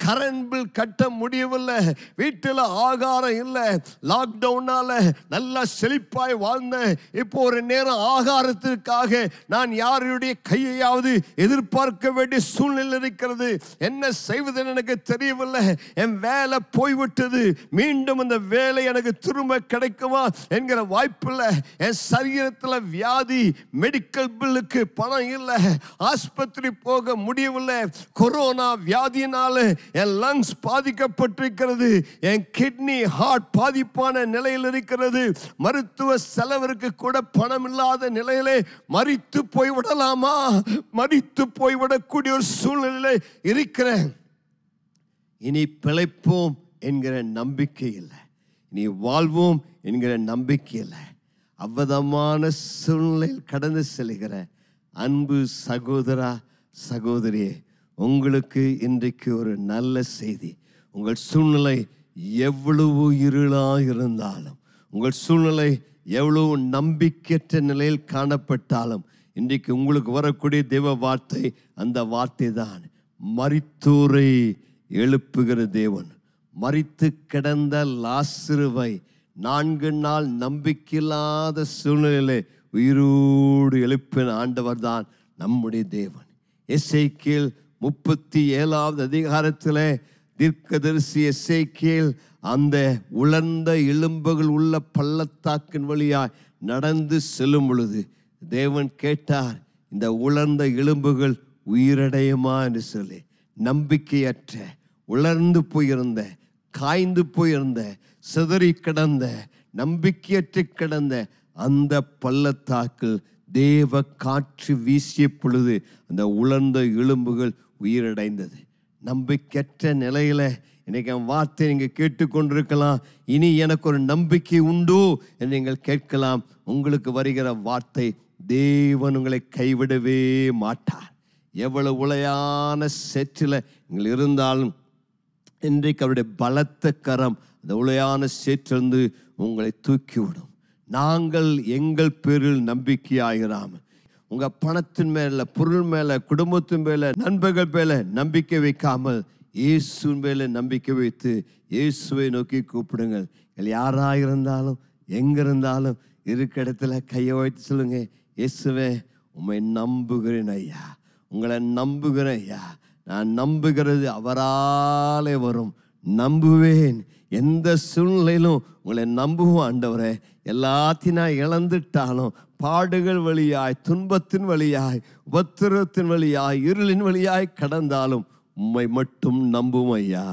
கரண்ட் பில் கட்ட முடியவில்லை வீட்டில் ஆகாரம் இல்லை லாக்டவுனால் நல்லா செழிப்பாய் வாழ்ந்தேன் இப்போ ஒரு நேரம் ஆகாரத்திற்காக நான் யாருடைய கையையாவது எதிர்பார்க்க வேண்டிய சூழ்நிலை இருக்கிறது என்ன செய்வது எனக்கு தெரியவில்லை என் வேலை போய்விட்டது மீண்டும் அந்த வேலை எனக்கு திரும்ப கிடைக்குமா என்கிற வாய்ப்பில்லை என் சரீரத்தில் வியாதி மெடிக்கல் பில்லுக்கு பணம் இல்லை ஆஸ்பத்திரி போக முடியவில்லை கொரோனா வியாதியினால என் லங்ஸ் பாதிக்கப்பட்டிருக்கிறது என் கிட்னி ஹார்ட் பாதிப்பான நிலையில் இருக்கிறது மருத்துவ செலவிற்கு கூட பணம் இல்லாத நிலையிலே மறித்து போய்விடலாமா மறித்து போய்விடக்கூடிய ஒரு சூழ்நிலையிலே இருக்கிறேன் இனி பிழைப்போம் என்கிற நம்பிக்கை இல்லை இனி வாழ்வோம் என்கிற நம்பிக்கை இல்லை அவ்வதமான சூழ்நிலையில் கடந்து செல்கிற அன்பு சகோதரா சகோதரியே உங்களுக்கு இன்றைக்கு ஒரு நல்ல செய்தி உங்கள் சூழ்நிலை எவ்வளவு இருளாக இருந்தாலும் உங்கள் சூழ்நிலை எவ்வளவு நம்பிக்கையற்ற நிலையில் காணப்பட்டாலும் இன்றைக்கு உங்களுக்கு வரக்கூடிய தெய்வ வார்த்தை அந்த வார்த்தை தான் மறித்தோரை எழுப்புகிற தேவன் மறித்து கிடந்த லாசிறுவை நான்கு நாள் நம்பிக்கையில்லாத சூழ்நிலை உயிரோடு எழுப்பின ஆண்டவர் தான் நம்முடைய தேவன் எஸ்ஐக்கில் முப்பத்தி ஏழாவது அதிகாரத்தில் தீர்க்கதரிசி எசேக்கியல் அந்த உலர்ந்த எலும்புகள் உள்ள பள்ளத்தாக்கின் வழியாய் நடந்து செல்லும் பொழுது தேவன் கேட்டார் இந்த உலர்ந்த எலும்புகள் உயிரடையுமா என்று சொல்லி நம்பிக்கையற்ற உலர்ந்து போயிருந்த காய்ந்து போயிருந்த சிதறி கிடந்த நம்பிக்கையற்று கிடந்த அந்த பள்ளத்தாக்கில் தேவ காற்று வீசிய பொழுது அந்த உலர்ந்த எலும்புகள் உயிரடைந்தது நம்பிக்கற்ற நிலையில் இன்றைக்கி என் வார்த்தை நீங்கள் கேட்டுக்கொண்டிருக்கலாம் இனி எனக்கு ஒரு நம்பிக்கை உண்டு என்று நீங்கள் கேட்கலாம் உங்களுக்கு வருகிற வார்த்தை தேவன் உங்களை கைவிடவே மாட்டார் எவ்வளவு உளையான சேற்றில் நீங்கள் இருந்தாலும் இன்றைக்கு அவருடைய பலத்த கரம் அந்த உளையான சேற்றிலிருந்து உங்களை தூக்கிவிடும் நாங்கள் எங்கள் பேரில் நம்பிக்கையாகிறாமல் உங்க பணத்தின் மேல பொருள் மேல குடும்பத்தின் மேல நண்பர்கள் மேல நம்பிக்கை வைக்காமல் இயேசு மேல நம்பிக்கை வைத்து இயேசுவை நோக்கி கூப்பிடுங்கள் யாரா இருந்தாலும் எங்க இருந்தாலும் இருக்க இடத்துல கையை வைத்து சொல்லுங்க இயேசுவே உண்மை நம்புகிறேன் ஐயா உங்களை நம்புகிறேன் ஐயா நான் நம்புகிறது அவராலே வரும் நம்புவேன் எந்த சூழ்நிலையிலும் உங்களை நம்புவோம் ஆண்டவரை எல்லாத்தையும் நான் இழந்துட்டாலும் பாடுகள் வழியாய் துன்பத்தின் வழியாய் உபத்திரத்தின் வழியாய் இருளின் வழியாய் கடந்தாலும் உம்மை மட்டும் நம்பும் ஐயா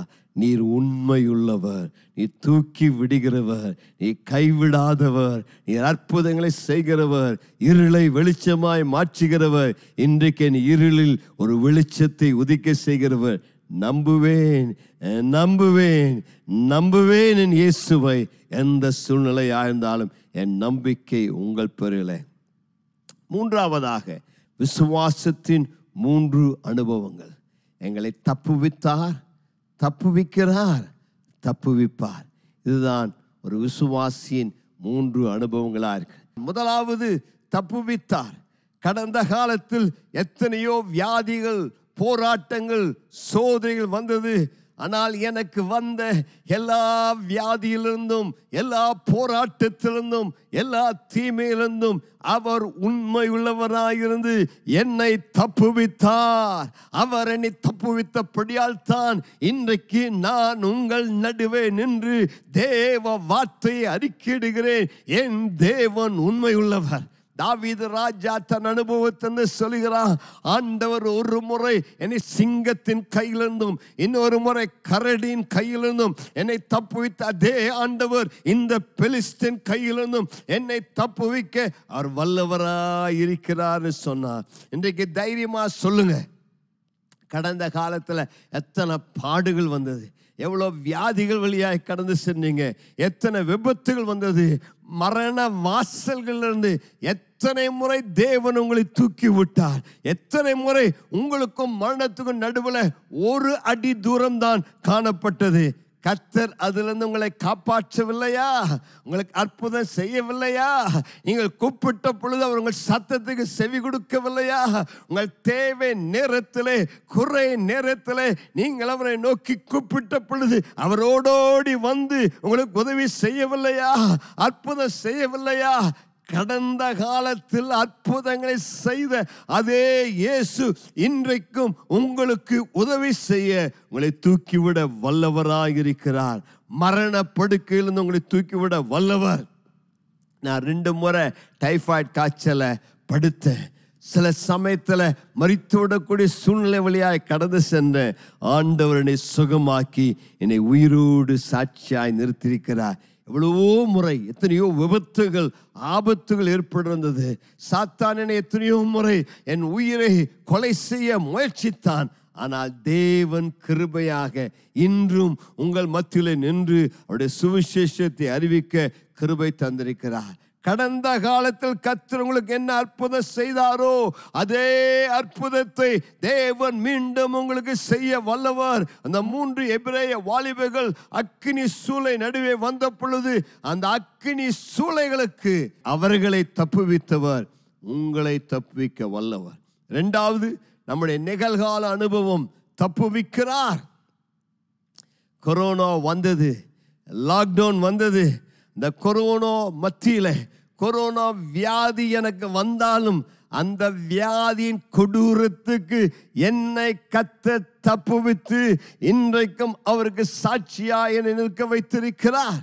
நீர் உண்மையுள்ளவர் நீ தூக்கி விடுகிறவர் நீ கைவிடாதவர் நீ அற்புதங்களை செய்கிறவர் இருளை வெளிச்சமாய் மாற்றுகிறவர் இன்றைக்கு என் இருளில் ஒரு வெளிச்சத்தை உதிக்க செய்கிறவர் நம்புவேன் நம்புவேன் நம்புவேன் என் இயேசுவை எந்த சூழ்நிலையாக இருந்தாலும் என் நம்பிக்கை உங்கள் பெருகல மூன்றாவதாக விசுவாசத்தின் மூன்று அனுபவங்கள் எங்களை தப்புவித்தார் தப்புவிக்கிறார் தப்புவிப்பார் இதுதான் ஒரு விசுவாசியின் மூன்று அனுபவங்களாக இருக்கு முதலாவது தப்புவித்தார் கடந்த காலத்தில் எத்தனையோ வியாதிகள் போராட்டங்கள் சோதனைகள் வந்தது ஆனால் எனக்கு வந்த எல்லா வியாதியிலிருந்தும் எல்லா போராட்டத்திலிருந்தும் எல்லா தீமையிலிருந்தும் அவர் உண்மை உள்ளவராயிருந்து என்னை தப்புவித்தார் அவர் என்னை தப்புவித்தபடியால் தான் இன்றைக்கு நான் உங்கள் நடுவே நின்று தேவ வார்த்தையை அறிக்கிடுகிறேன் என் தேவன் உண்மை உள்ளவர் தாவீது ராஜா தன் அனுபவத்தை சொல்கிறான் ஆண்டவர் ஒரு முறை என்னை சிங்கத்தின் கையிலிருந்தும் இன்னொரு முறை கரடியின் கையிலிருந்தும் என்னை தப்புவித்த அதே ஆண்டவர் இந்த பெலிஸ்தின் கையிலிருந்தும் என்னை தப்புவிக்க அவர் வல்லவராய் இருக்கிறார்னு சொன்னார் இன்றைக்கு தைரியமாக சொல்லுங்க கடந்த காலத்தில் எத்தனை பாடுகள் வந்தது எவ்வளோ வியாதிகள் வழியாக கடந்து சென்றீங்க எத்தனை விபத்துகள் வந்தது மரண வாசல்களிலிருந்து எத்தனை முறை தேவன் உங்களை தூக்கி விட்டார் எத்தனை முறை உங்களுக்கும் மரணத்துக்கும் நடுவில் ஒரு அடி தூரம் தான் காணப்பட்டது கத்தர் அதிலிருந்து உங்களை காப்பாற்றவில்லையா உங்களுக்கு அற்புதம் செய்யவில்லையா நீங்கள் கூப்பிட்ட பொழுது அவர் உங்கள் சத்தத்துக்கு செவி கொடுக்கவில்லையா உங்கள் தேவை நேரத்திலே குறை நேரத்திலே நீங்கள் அவரை நோக்கி கூப்பிட்ட பொழுது அவரோடோடி வந்து உங்களுக்கு உதவி செய்யவில்லையா அற்புதம் செய்யவில்லையா கடந்த காலத்தில் அற்புதங்களை செய்த அதே இயேசு இன்றைக்கும் உங்களுக்கு உதவி செய்ய உங்களை தூக்கிவிட வல்லவராக இருக்கிறார் மரண படுக்கையிலிருந்து உங்களை தூக்கிவிட வல்லவர் நான் ரெண்டு முறை டைஃபாய்டு காய்ச்சலை படுத்தேன் சில சமயத்தில் மறித்து விடக்கூடிய சூழ்நிலை வழியாய் கடந்து சென்ற ஆண்டவர் என்னை சுகமாக்கி என்னை உயிரோடு சாட்சியாய் நிறுத்தியிருக்கிறார் எவ்வளவோ முறை எத்தனையோ விபத்துகள் ஆபத்துகள் ஏற்படுந்தது சாத்தானனை எத்தனையோ முறை என் உயிரை கொலை செய்ய முயற்சித்தான் ஆனால் தேவன் கிருபையாக இன்றும் உங்கள் மத்தியில் நின்று அவருடைய சுவிசேஷத்தை அறிவிக்க கிருபை தந்திருக்கிறார் கடந்த காலத்தில் கத்தர் உங்களுக்கு என்ன அற்புதம் செய்தாரோ அதே அற்புதத்தை தேவன் மீண்டும் உங்களுக்கு செய்ய வல்லவர் அந்த மூன்று எபிரேய வாலிபர்கள் அக்கினி சூளை நடுவே வந்த பொழுது அந்த அக்கினி சூளைகளுக்கு அவர்களை தப்புவித்தவர் உங்களை தப்புவிக்க வல்லவர் ரெண்டாவது நம்முடைய நிகழ்கால அனுபவம் தப்புவிக்கிறார் கொரோனா வந்தது லாக்டவுன் வந்தது இந்த கொரோனா மத்தியில கொரோனா வியாதி எனக்கு வந்தாலும் அந்த வியாதியின் கொடூரத்துக்கு என்னை கத்த தப்புவித்து இன்றைக்கும் அவருக்கு சாட்சியா என நிற்க வைத்திருக்கிறார்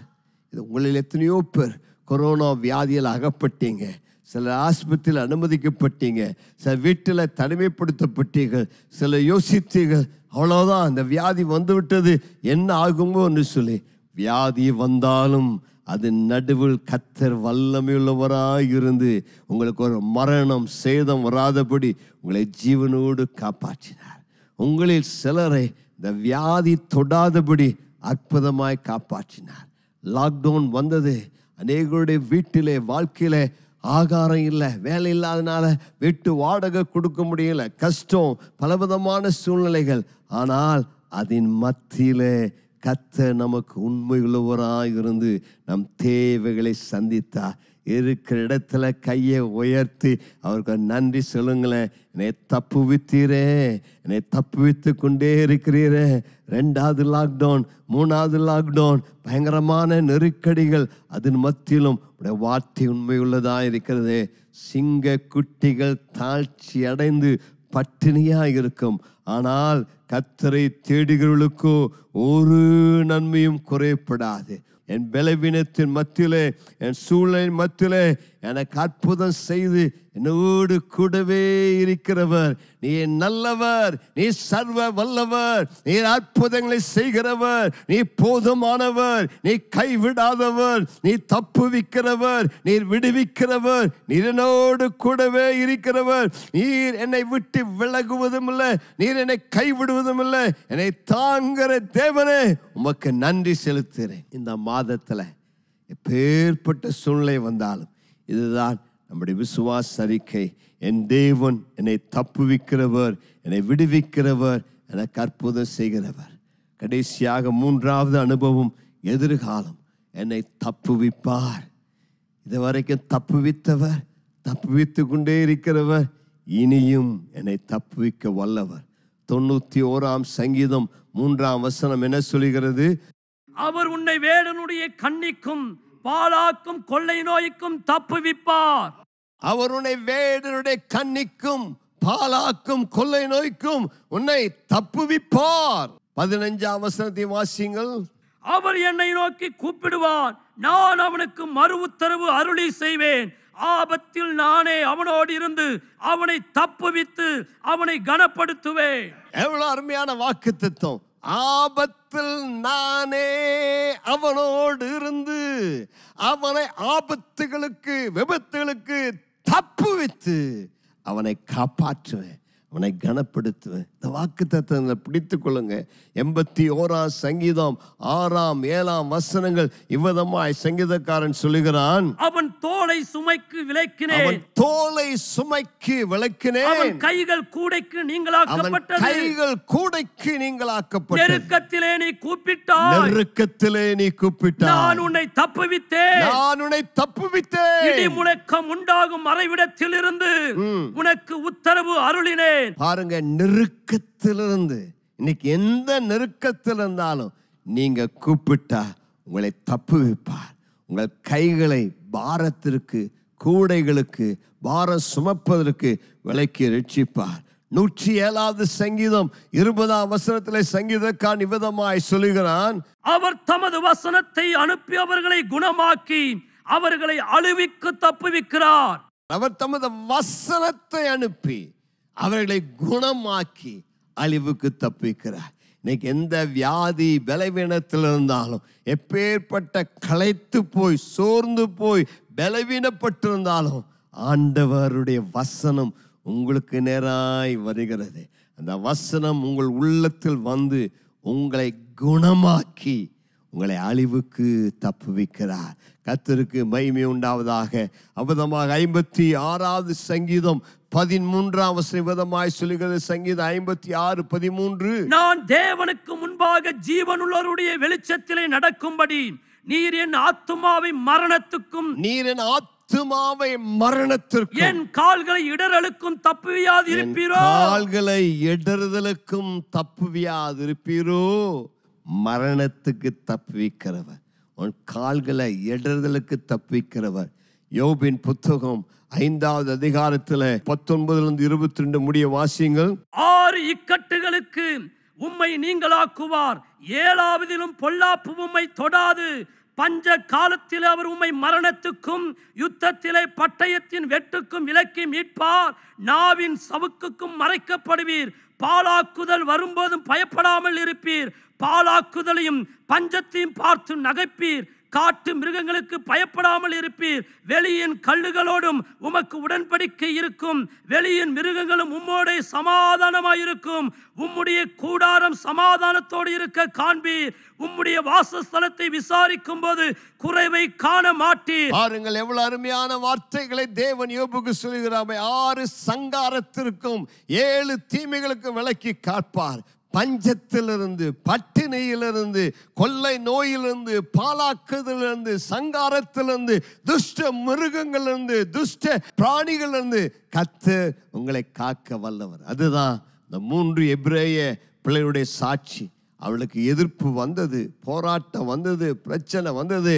இது உங்களில் எத்தனையோ பேர் கொரோனா வியாதியில் அகப்பட்டீங்க சில ஆஸ்பத்திரியில் அனுமதிக்கப்பட்டீங்க சில வீட்டில் தனிமைப்படுத்தப்பட்டீர்கள் சில யோசித்தீர்கள் அவ்வளோதான் அந்த வியாதி வந்துவிட்டது என்ன ஆகுமோன்னு சொல்லி வியாதி வந்தாலும் அதன் நடுவில் கத்தர் வல்லமையுள்ளவராக இருந்து உங்களுக்கு ஒரு மரணம் சேதம் வராதபடி உங்களை ஜீவனோடு காப்பாற்றினார் உங்களில் சிலரை இந்த வியாதி தொடாதபடி அற்புதமாய் காப்பாற்றினார் லாக்டவுன் வந்தது அநேகருடைய வீட்டிலே வாழ்க்கையிலே ஆகாரம் இல்லை வேலை இல்லாதனால வீட்டு வாடகை கொடுக்க முடியல கஷ்டம் பலவிதமான சூழ்நிலைகள் ஆனால் அதன் மத்தியிலே கத்த நமக்கு உண்மை உள்ளவராக இருந்து நம் தேவைகளை சந்தித்தா இருக்கிற இடத்துல கையை உயர்த்தி அவருக்கு நன்றி சொல்லுங்களேன் என்னை தப்பு வித்தீரே என்னை தப்பு வித்து கொண்டே இருக்கிறீரே ரெண்டாவது லாக்டவுன் மூணாவது லாக்டவுன் பயங்கரமான நெருக்கடிகள் அதன் மத்தியிலும் உடைய வார்த்தை உண்மையுள்ளதாக இருக்கிறது சிங்க குட்டிகள் தாழ்ச்சி அடைந்து பட்டினியாக இருக்கும் ஆனால் கத்தரை தேடுகிறவர்களுக்கோ ஒரு நன்மையும் குறையப்படாது என் பலவீனத்தின் மத்தியிலே என் சூழலின் மத்தியிலே எனக்கு அற்புதம் செய்து என்னோடு கூடவே இருக்கிறவர் நீ நல்லவர் நீ சர்வ வல்லவர் நீ அற்புதங்களை செய்கிறவர் நீ போதுமானவர் நீ கைவிடாதவர் நீ தப்பு விக்கிறவர் நீர் விடுவிக்கிறவர் நீர் என்னோடு கூடவே இருக்கிறவர் நீர் என்னை விட்டு விலகுவதும் இல்லை நீர் என்னை கைவிடுவதும் இல்லை என்னை தாங்கிற தேவனே உமக்கு நன்றி செலுத்துகிறேன் இந்த மாதத்தில் எப்பேற்பட்ட சூழ்நிலை வந்தாலும் இதுதான் நம்முடைய விசுவாச அறிக்கை என் தேவன் என்னை தப்புவிக்கிறவர் என்னை விடுவிக்கிறவர் என கற்புதம் செய்கிறவர் கடைசியாக மூன்றாவது அனுபவம் எதிர்காலம் என்னை தப்புவிப்பார் இது வரைக்கும் தப்புவித்தவர் தப்புவித்து கொண்டே இருக்கிறவர் இனியும் என்னை தப்புவிக்க வல்லவர் தொண்ணூத்தி ஓராம் சங்கீதம் மூன்றாம் வசனம் என்ன சொல்கிறது அவர் உன்னை வேடனுடைய கண்ணிக்கும் பாலாக்கும் கொள்ளை நோய்க்கும் தப்புவிப்பார் விப்பார் அவருடைய வேடனுடைய கண்ணிக்கும் பாலாக்கும் கொள்ளை நோய்க்கும் உன்னை தப்புவிப்பார் பதினஞ்சாம் அவசரத்தை வாசிங்கள் அவர் என்னை நோக்கி கூப்பிடுவார் நான் அவனுக்கு மறு உத்தரவு அருளி செய்வேன் ஆபத்தில் நானே அவனோடு இருந்து அவனை தப்புவித்து அவனை கனப்படுத்துவேன் எவ்வளவு அருமையான வாக்கு தத்துவம் ஆபத்தில் நானே அவனோடு இருந்து அவனை ஆபத்துகளுக்கு விபத்துகளுக்கு தப்பு வைத்து அவனை காப்பாற்றுவேன் உன்னை கனப்படுத்துவேன் இந்த வாக்கு தத்துவங்களை பிடித்து கொள்ளுங்க எண்பத்தி ஓராம் சங்கீதம் ஆறாம் ஏழாம் வசனங்கள் இவ்விதமாய் சங்கீதக்காரன் சொல்லுகிறான் அவன் தோலை சுமைக்கு விளக்கினேன் தோலை சுமைக்கு விளக்கினேன் அவன் கைகள் கூடைக்கு நீங்களாக்கப்பட்டது கைகள் கூடைக்கு நீங்களாக்கப்பட்டது நெருக்கத்திலே நீ கூப்பிட்டாய் நெருக்கத்திலே நீ கூப்பிட்டாய் நான் உன்னை தப்புவித்தேன் நான் உன்னை தப்புவித்தேன் இடி முழக்கம் உண்டாகும் மறைவிடத்தில் இருந்து உனக்கு உத்தரவு அருளினேன் சொல்கிறேன் பாருங்க நெருக்கத்திலிருந்து இன்னைக்கு எந்த நெருக்கத்தில் இருந்தாலும் நீங்க கூப்பிட்டா உங்களை தப்பு வைப்பார் உங்கள் கைகளை பாரத்திற்கு கூடைகளுக்கு பாரம் சுமப்பதற்கு விலைக்கு ரட்சிப்பார் நூற்றி ஏழாவது சங்கீதம் இருபதாம் வசனத்திலே சங்கீதக்கான் விதமாய் சொல்லுகிறான் அவர் தமது வசனத்தை அனுப்பி அவர்களை குணமாக்கி அவர்களை அழுவிக்கு தப்புவிக்கிறார் அவர் தமது வசனத்தை அனுப்பி அவர்களை குணமாக்கி அழிவுக்கு தப்பிக்கிறார் இன்னைக்கு எந்த வியாதி பலவீனத்தில் இருந்தாலும் எப்பேற்பட்ட களைத்து போய் சோர்ந்து போய் பலவீனப்பட்டிருந்தாலும் ஆண்டவருடைய வசனம் உங்களுக்கு நேராய் வருகிறது அந்த வசனம் உங்கள் உள்ளத்தில் வந்து உங்களை குணமாக்கி உங்களை அழிவுக்கு தப்புவிக்கிறார் கத்திற்கு மகிமை உண்டாவதாக அபுதமாக ஐம்பத்தி ஆறாவது சங்கீதம் பதிமூன்றாம் விதமாய் சொல்லுகிறது சங்கீதம் ஐம்பத்தி ஆறு பதிமூன்று நான் தேவனுக்கு முன்பாக ஜீவனுள்ளவருடைய வெளிச்சத்திலே நடக்கும்படி நீர் என் ஆத்துமாவை மரணத்துக்கும் நீர் என் ஆத்துமாவை மரணத்திற்கு என் கால்களை இடரலுக்கும் தப்புவியாது இருப்பீரோ கால்களை இடறுதலுக்கும் தப்புவியாது இருப்பீரோ மரணத்துக்கு தப்புவிக்கிறவர் உன் கால்களை இடறுதலுக்கு தப்புவிக்கிறவர் யோபின் புத்தகம் ஐந்தாவது அதிகாரத்தில் இருந்து இருபத்தி ரெண்டு முடிய வாசியங்கள் ஆறு இக்கட்டுகளுக்கு உம்மை நீங்களாக்குவார் ஏழாவதிலும் பொல்லாப்பு உம்மை தொடாது பஞ்ச காலத்தில் அவர் உம்மை மரணத்துக்கும் யுத்தத்திலே பட்டயத்தின் வெட்டுக்கும் விலக்கி மீட்பார் நாவின் சவுக்குக்கும் மறைக்கப்படுவீர் பாலாக்குதல் வரும்போதும் பயப்படாமல் இருப்பீர் பாலாக்குதலையும் பஞ்சத்தையும் பார்த்து நகைப்பீர் காட்டு மிருகங்களுக்கு பயப்படாமல் இருப்பீர் வெளியின் கல்லுகளோடும் உமக்கு உடன்படிக்கை இருக்கும் வெளியின் மிருகங்களும் உம்மோடே சமாதானமாயிருக்கும் உம்முடைய கூடாரம் சமாதானத்தோடு இருக்க காண்பீர் உம்முடைய வாசஸ்தலத்தை விசாரிக்கும் போது குறைவை காண மாட்டீர் பாருங்கள் எவ்வளவு அருமையான வார்த்தைகளை தேவன் யோபுக்கு சொல்கிறாமே ஆறு சங்காரத்திற்கும் ஏழு தீமைகளுக்கும் விளக்கி காப்பார் பஞ்சத்திலிருந்து பட்டினியிலிருந்து கொள்ளை நோயிலிருந்து பாலாக்குதலிருந்து சங்காரத்திலிருந்து துஷ்ட மிருகங்கள்லேருந்து துஷ்ட பிராணிகள்லேருந்து கத்து உங்களை காக்க வல்லவர் அதுதான் இந்த மூன்று எப்ரேய பிள்ளையுடைய சாட்சி அவளுக்கு எதிர்ப்பு வந்தது போராட்டம் வந்தது பிரச்சனை வந்தது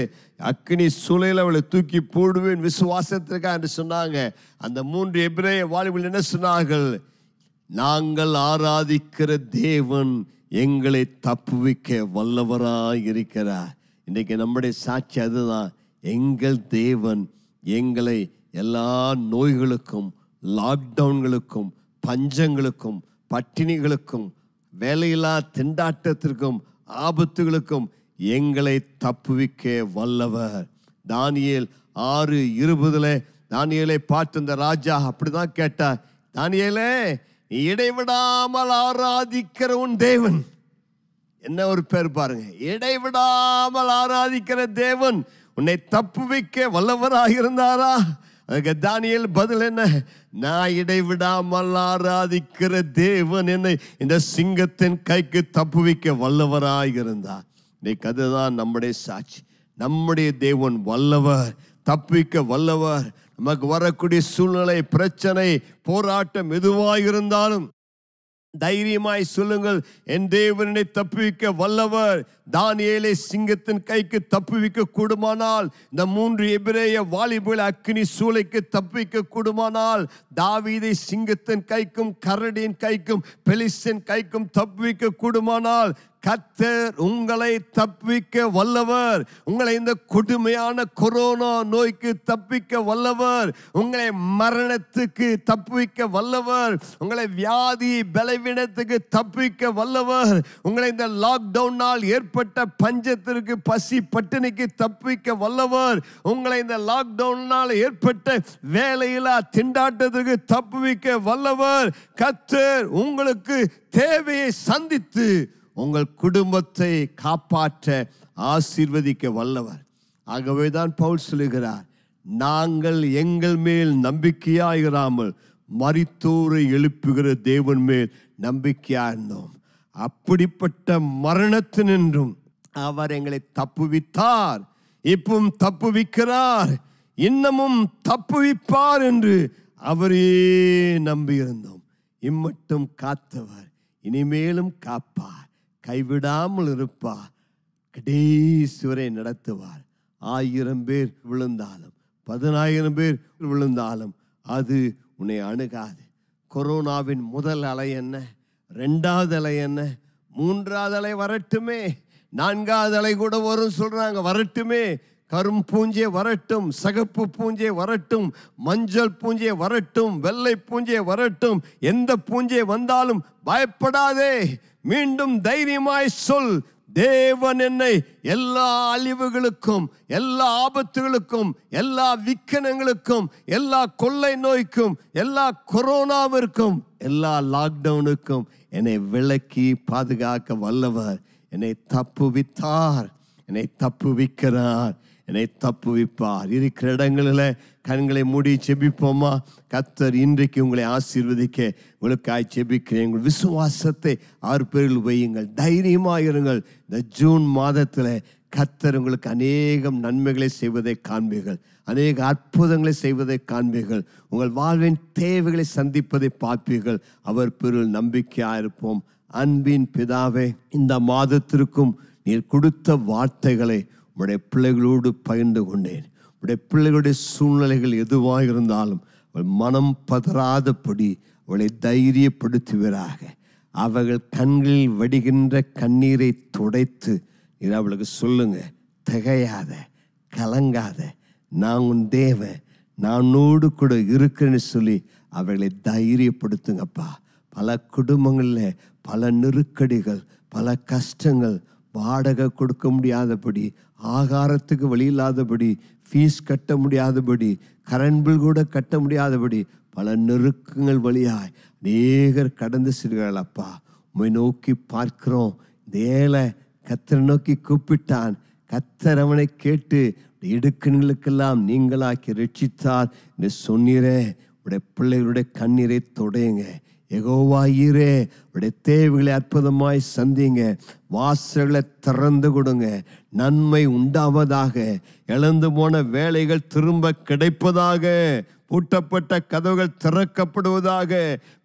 அக்னி சூளையில் அவளை தூக்கி போடுவேன் விசுவாசத்திற்காக என்று சொன்னாங்க அந்த மூன்று எப்ரேய வாலிபல் என்ன சொன்னார்கள் நாங்கள் ஆராதிக்கிற தேவன் எங்களை தப்புவிக்க வல்லவராக இருக்கிறார் இன்றைக்கு நம்முடைய சாட்சி அதுதான் எங்கள் தேவன் எங்களை எல்லா நோய்களுக்கும் லாக்டவுன்களுக்கும் பஞ்சங்களுக்கும் பட்டினிகளுக்கும் வேலையில்லா திண்டாட்டத்திற்கும் ஆபத்துகளுக்கும் எங்களை தப்புவிக்க வல்லவர் தானியல் ஆறு இருபதுல தானியலை பார்த்து இந்த ராஜா அப்படிதான் கேட்டார் தானியலே இடைவிடாமல் ஆராதிக்கிற உன் தேவன் என்ன ஒரு பேர் பாருங்க இடைவிடாமல் ஆராதிக்கிற தேவன் உன்னை தப்புவிக்க வல்லவராக இருந்தாரா அதுக்கு தானியல் பதில் என்ன நான் இடைவிடாமல் ஆராதிக்கிற தேவன் என்னை இந்த சிங்கத்தின் கைக்கு தப்புவிக்க வல்லவராக இருந்தார் இன்னைக்கு அதுதான் நம்முடைய சாட்சி நம்முடைய தேவன் வல்லவர் தப்பிக்க வல்லவர் நமக்கு வரக்கூடிய சூழ்நிலை பிரச்சனை போராட்டம் எதுவாக இருந்தாலும் தைரியமாய் சொல்லுங்கள் என் தேவனை தப்புவிக்க வல்லவர் தானியலை சிங்கத்தின் கைக்கு தப்புவிக்க கூடுமானால் இந்த மூன்று எபிரேய வாலிபுகள் அக்னி சூளைக்கு தப்புவிக்க கூடுமானால் தாவீதை சிங்கத்தின் கைக்கும் கரடியின் கைக்கும் பெலிஸின் கைக்கும் தப்புவிக்க கூடுமானால் கத்தர் உங்களை தப்பிக்க வல்லவர் உங்களை இந்த கொடுமையான கொரோனா நோய்க்கு தப்பிக்க வல்லவர் உங்களை மரணத்துக்கு தப்பிக்க வல்லவர் உங்களை வியாதி பலவீனத்துக்கு தப்பிக்க வல்லவர் உங்களை இந்த லாக்டவுனால் ஏற்பட்ட பஞ்சத்திற்கு பசி பட்டினிக்கு தப்பிக்க வல்லவர் உங்களை இந்த லாக்டவுனால் ஏற்பட்ட வேலையில்லா திண்டாட்டத்துக்கு தப்பிக்க வல்லவர் கத்தர் உங்களுக்கு தேவையை சந்தித்து உங்கள் குடும்பத்தை காப்பாற்ற ஆசீர்வதிக்க வல்லவர் ஆகவே தான் பவுல் சொல்லுகிறார் நாங்கள் எங்கள் மேல் நம்பிக்கையாயிராமல் மறித்தோரை எழுப்புகிற தேவன் மேல் நம்பிக்கையாயிருந்தோம் அப்படிப்பட்ட மரணத்தினின்றும் அவர் எங்களை தப்புவித்தார் இப்பவும் தப்புவிக்கிறார் இன்னமும் தப்புவிப்பார் என்று அவரே நம்பியிருந்தோம் இம்மட்டும் காத்தவர் இனிமேலும் காப்பார் கைவிடாமல் இருப்பார் கடைசுவரை நடத்துவார் ஆயிரம் பேர் விழுந்தாலும் பதினாயிரம் பேர் விழுந்தாலும் அது உன்னை அணுகாது கொரோனாவின் முதல் அலை என்ன ரெண்டாவது அலை என்ன மூன்றாவது அலை வரட்டுமே நான்காவது அலை கூட வரும் சொல்கிறாங்க வரட்டுமே கரும் பூஞ்சே வரட்டும் சகப்பு பூஞ்சே வரட்டும் மஞ்சள் பூஞ்சே வரட்டும் வெள்ளை பூஞ்சே வரட்டும் எந்த பூஞ்சே வந்தாலும் பயப்படாதே மீண்டும் தைரியமாய் சொல் தேவன் என்னை எல்லா அழிவுகளுக்கும் எல்லா ஆபத்துகளுக்கும் எல்லா விக்கனங்களுக்கும் எல்லா கொள்ளை நோய்க்கும் எல்லா கொரோனாவிற்கும் எல்லா லாக்டவுனுக்கும் என்னை விளக்கி பாதுகாக்க வல்லவர் என்னை தப்புவித்தார் என்னை தப்புவிக்கிறார் என்னை தப்புவிப்பார் இருக்கிற இடங்களில் கண்களை மூடி செபிப்போமா கத்தர் இன்றைக்கு உங்களை ஆசீர்வதிக்க உங்களுக்காய் செபிக்கிறேன் உங்கள் விசுவாசத்தை பேரில் வையுங்கள் தைரியமாக இருங்கள் இந்த ஜூன் மாதத்தில் கத்தர் உங்களுக்கு அநேகம் நன்மைகளை செய்வதை காண்பீர்கள் அநேக அற்புதங்களை செய்வதை காண்பீர்கள் உங்கள் வாழ்வின் தேவைகளை சந்திப்பதை பார்ப்பீர்கள் அவர் பெருள் நம்பிக்கையாக இருப்போம் அன்பின் பிதாவே இந்த மாதத்திற்கும் நீர் கொடுத்த வார்த்தைகளை உடைய பிள்ளைகளோடு பகிர்ந்து கொண்டேன் உடைய பிள்ளைகளுடைய சூழ்நிலைகள் எதுவாக இருந்தாலும் அவள் மனம் பதறாதபடி அவளை தைரியப்படுத்துவீராக அவர்கள் கண்களில் வடிகின்ற கண்ணீரை துடைத்து இது அவளுக்கு சொல்லுங்க திகையாத கலங்காத நான் உன் தேவன் நானோடு கூட இருக்கிறேன்னு சொல்லி அவர்களை தைரியப்படுத்துங்கப்பா பல குடும்பங்களில் பல நெருக்கடிகள் பல கஷ்டங்கள் வாடகை கொடுக்க முடியாதபடி ஆகாரத்துக்கு வழி இல்லாதபடி ஃபீஸ் கட்ட முடியாதபடி கரண்ட் பில் கூட கட்ட முடியாதபடி பல நெருக்கங்கள் வழியாய் அநேகர் கடந்து செல்கிறாள் அப்பா உண்மை நோக்கி பார்க்கிறோம் இந்த ஏழை கத்தரை நோக்கி கூப்பிட்டான் கத்தர் அவனை கேட்டு இடுக்கண்களுக்கெல்லாம் நீங்களாக்கி ரட்சித்தார் என்று சொன்னீரே உடைய பிள்ளைகளுடைய கண்ணீரை தொடையுங்க எகோவாயிரே உடைய தேவைகளை அற்புதமாய் சந்திங்க வாசல்களை திறந்து கொடுங்க நன்மை உண்டாவதாக இழந்து போன வேலைகள் திரும்ப கிடைப்பதாக பூட்டப்பட்ட கதவுகள் திறக்கப்படுவதாக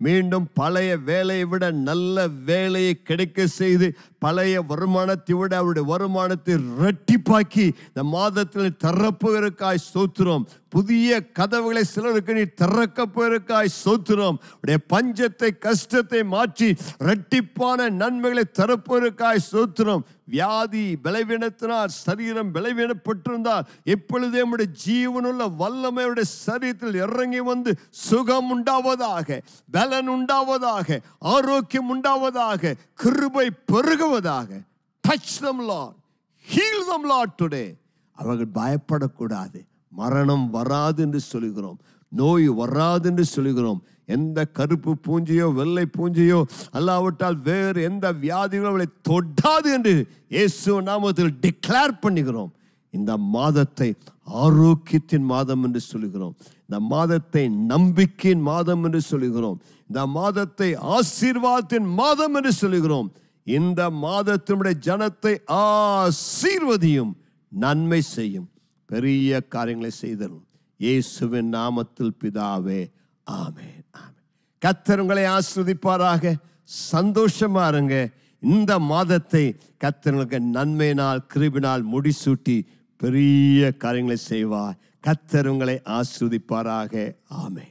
மீண்டும் பழைய வேலையை விட நல்ல வேலையை கிடைக்க செய்து பழைய வருமானத்தை விட அவருடைய வருமானத்தை இரட்டிப்பாக்கி இந்த மாதத்தில் திறப்புகளுக்காய் சோத்துறோம் புதிய கதவுகளை சிலருக்கு நீ திறக்க போயிருக்காய் சோத்திரம் உடைய பஞ்சத்தை கஷ்டத்தை மாற்றி ரெட்டிப்பான நன்மைகளை தரப்போருக்காய் சோத்திரம் வியாதி பலவீனத்தினால் சரீரம் பலவீனப்பட்டிருந்தால் எப்பொழுது நம்முடைய ஜீவனுள்ள வல்லமையுடைய சரீரத்தில் இறங்கி வந்து சுகம் உண்டாவதாக பலன் உண்டாவதாக ஆரோக்கியம் உண்டாவதாக கிருபை பெருகுவதாக touch them Lord heal them Lord today அவர்கள் பயப்படக்கூடாது மரணம் வராது என்று சொல்கிறோம் நோய் வராது என்று சொல்கிறோம் எந்த கருப்பு பூஞ்சையோ வெள்ளை பூஞ்சையோ அல்லாவிட்டால் வேறு எந்த வியாதிகளும் அவளை தொட்டாது என்று இயேசு நாமத்தில் டிக்ளேர் பண்ணுகிறோம் இந்த மாதத்தை ஆரோக்கியத்தின் மாதம் என்று சொல்கிறோம் இந்த மாதத்தை நம்பிக்கையின் மாதம் என்று சொல்கிறோம் இந்த மாதத்தை ஆசீர்வாதத்தின் மாதம் என்று சொல்கிறோம் இந்த மாதத்தினுடைய ஜனத்தை ஆசீர்வதியும் நன்மை செய்யும் பெரிய காரியங்களை செய்தரும் இயேசுவின் நாமத்தில் பிதாவே ஆமேன் ஆமேன் கத்தர் உங்களை சந்தோஷமா இருங்க இந்த மாதத்தை கத்தர்களுக்கு நன்மையினால் கிருபினால் முடிசூட்டி பெரிய காரியங்களை செய்வார் கத்தர் உங்களை ஆமே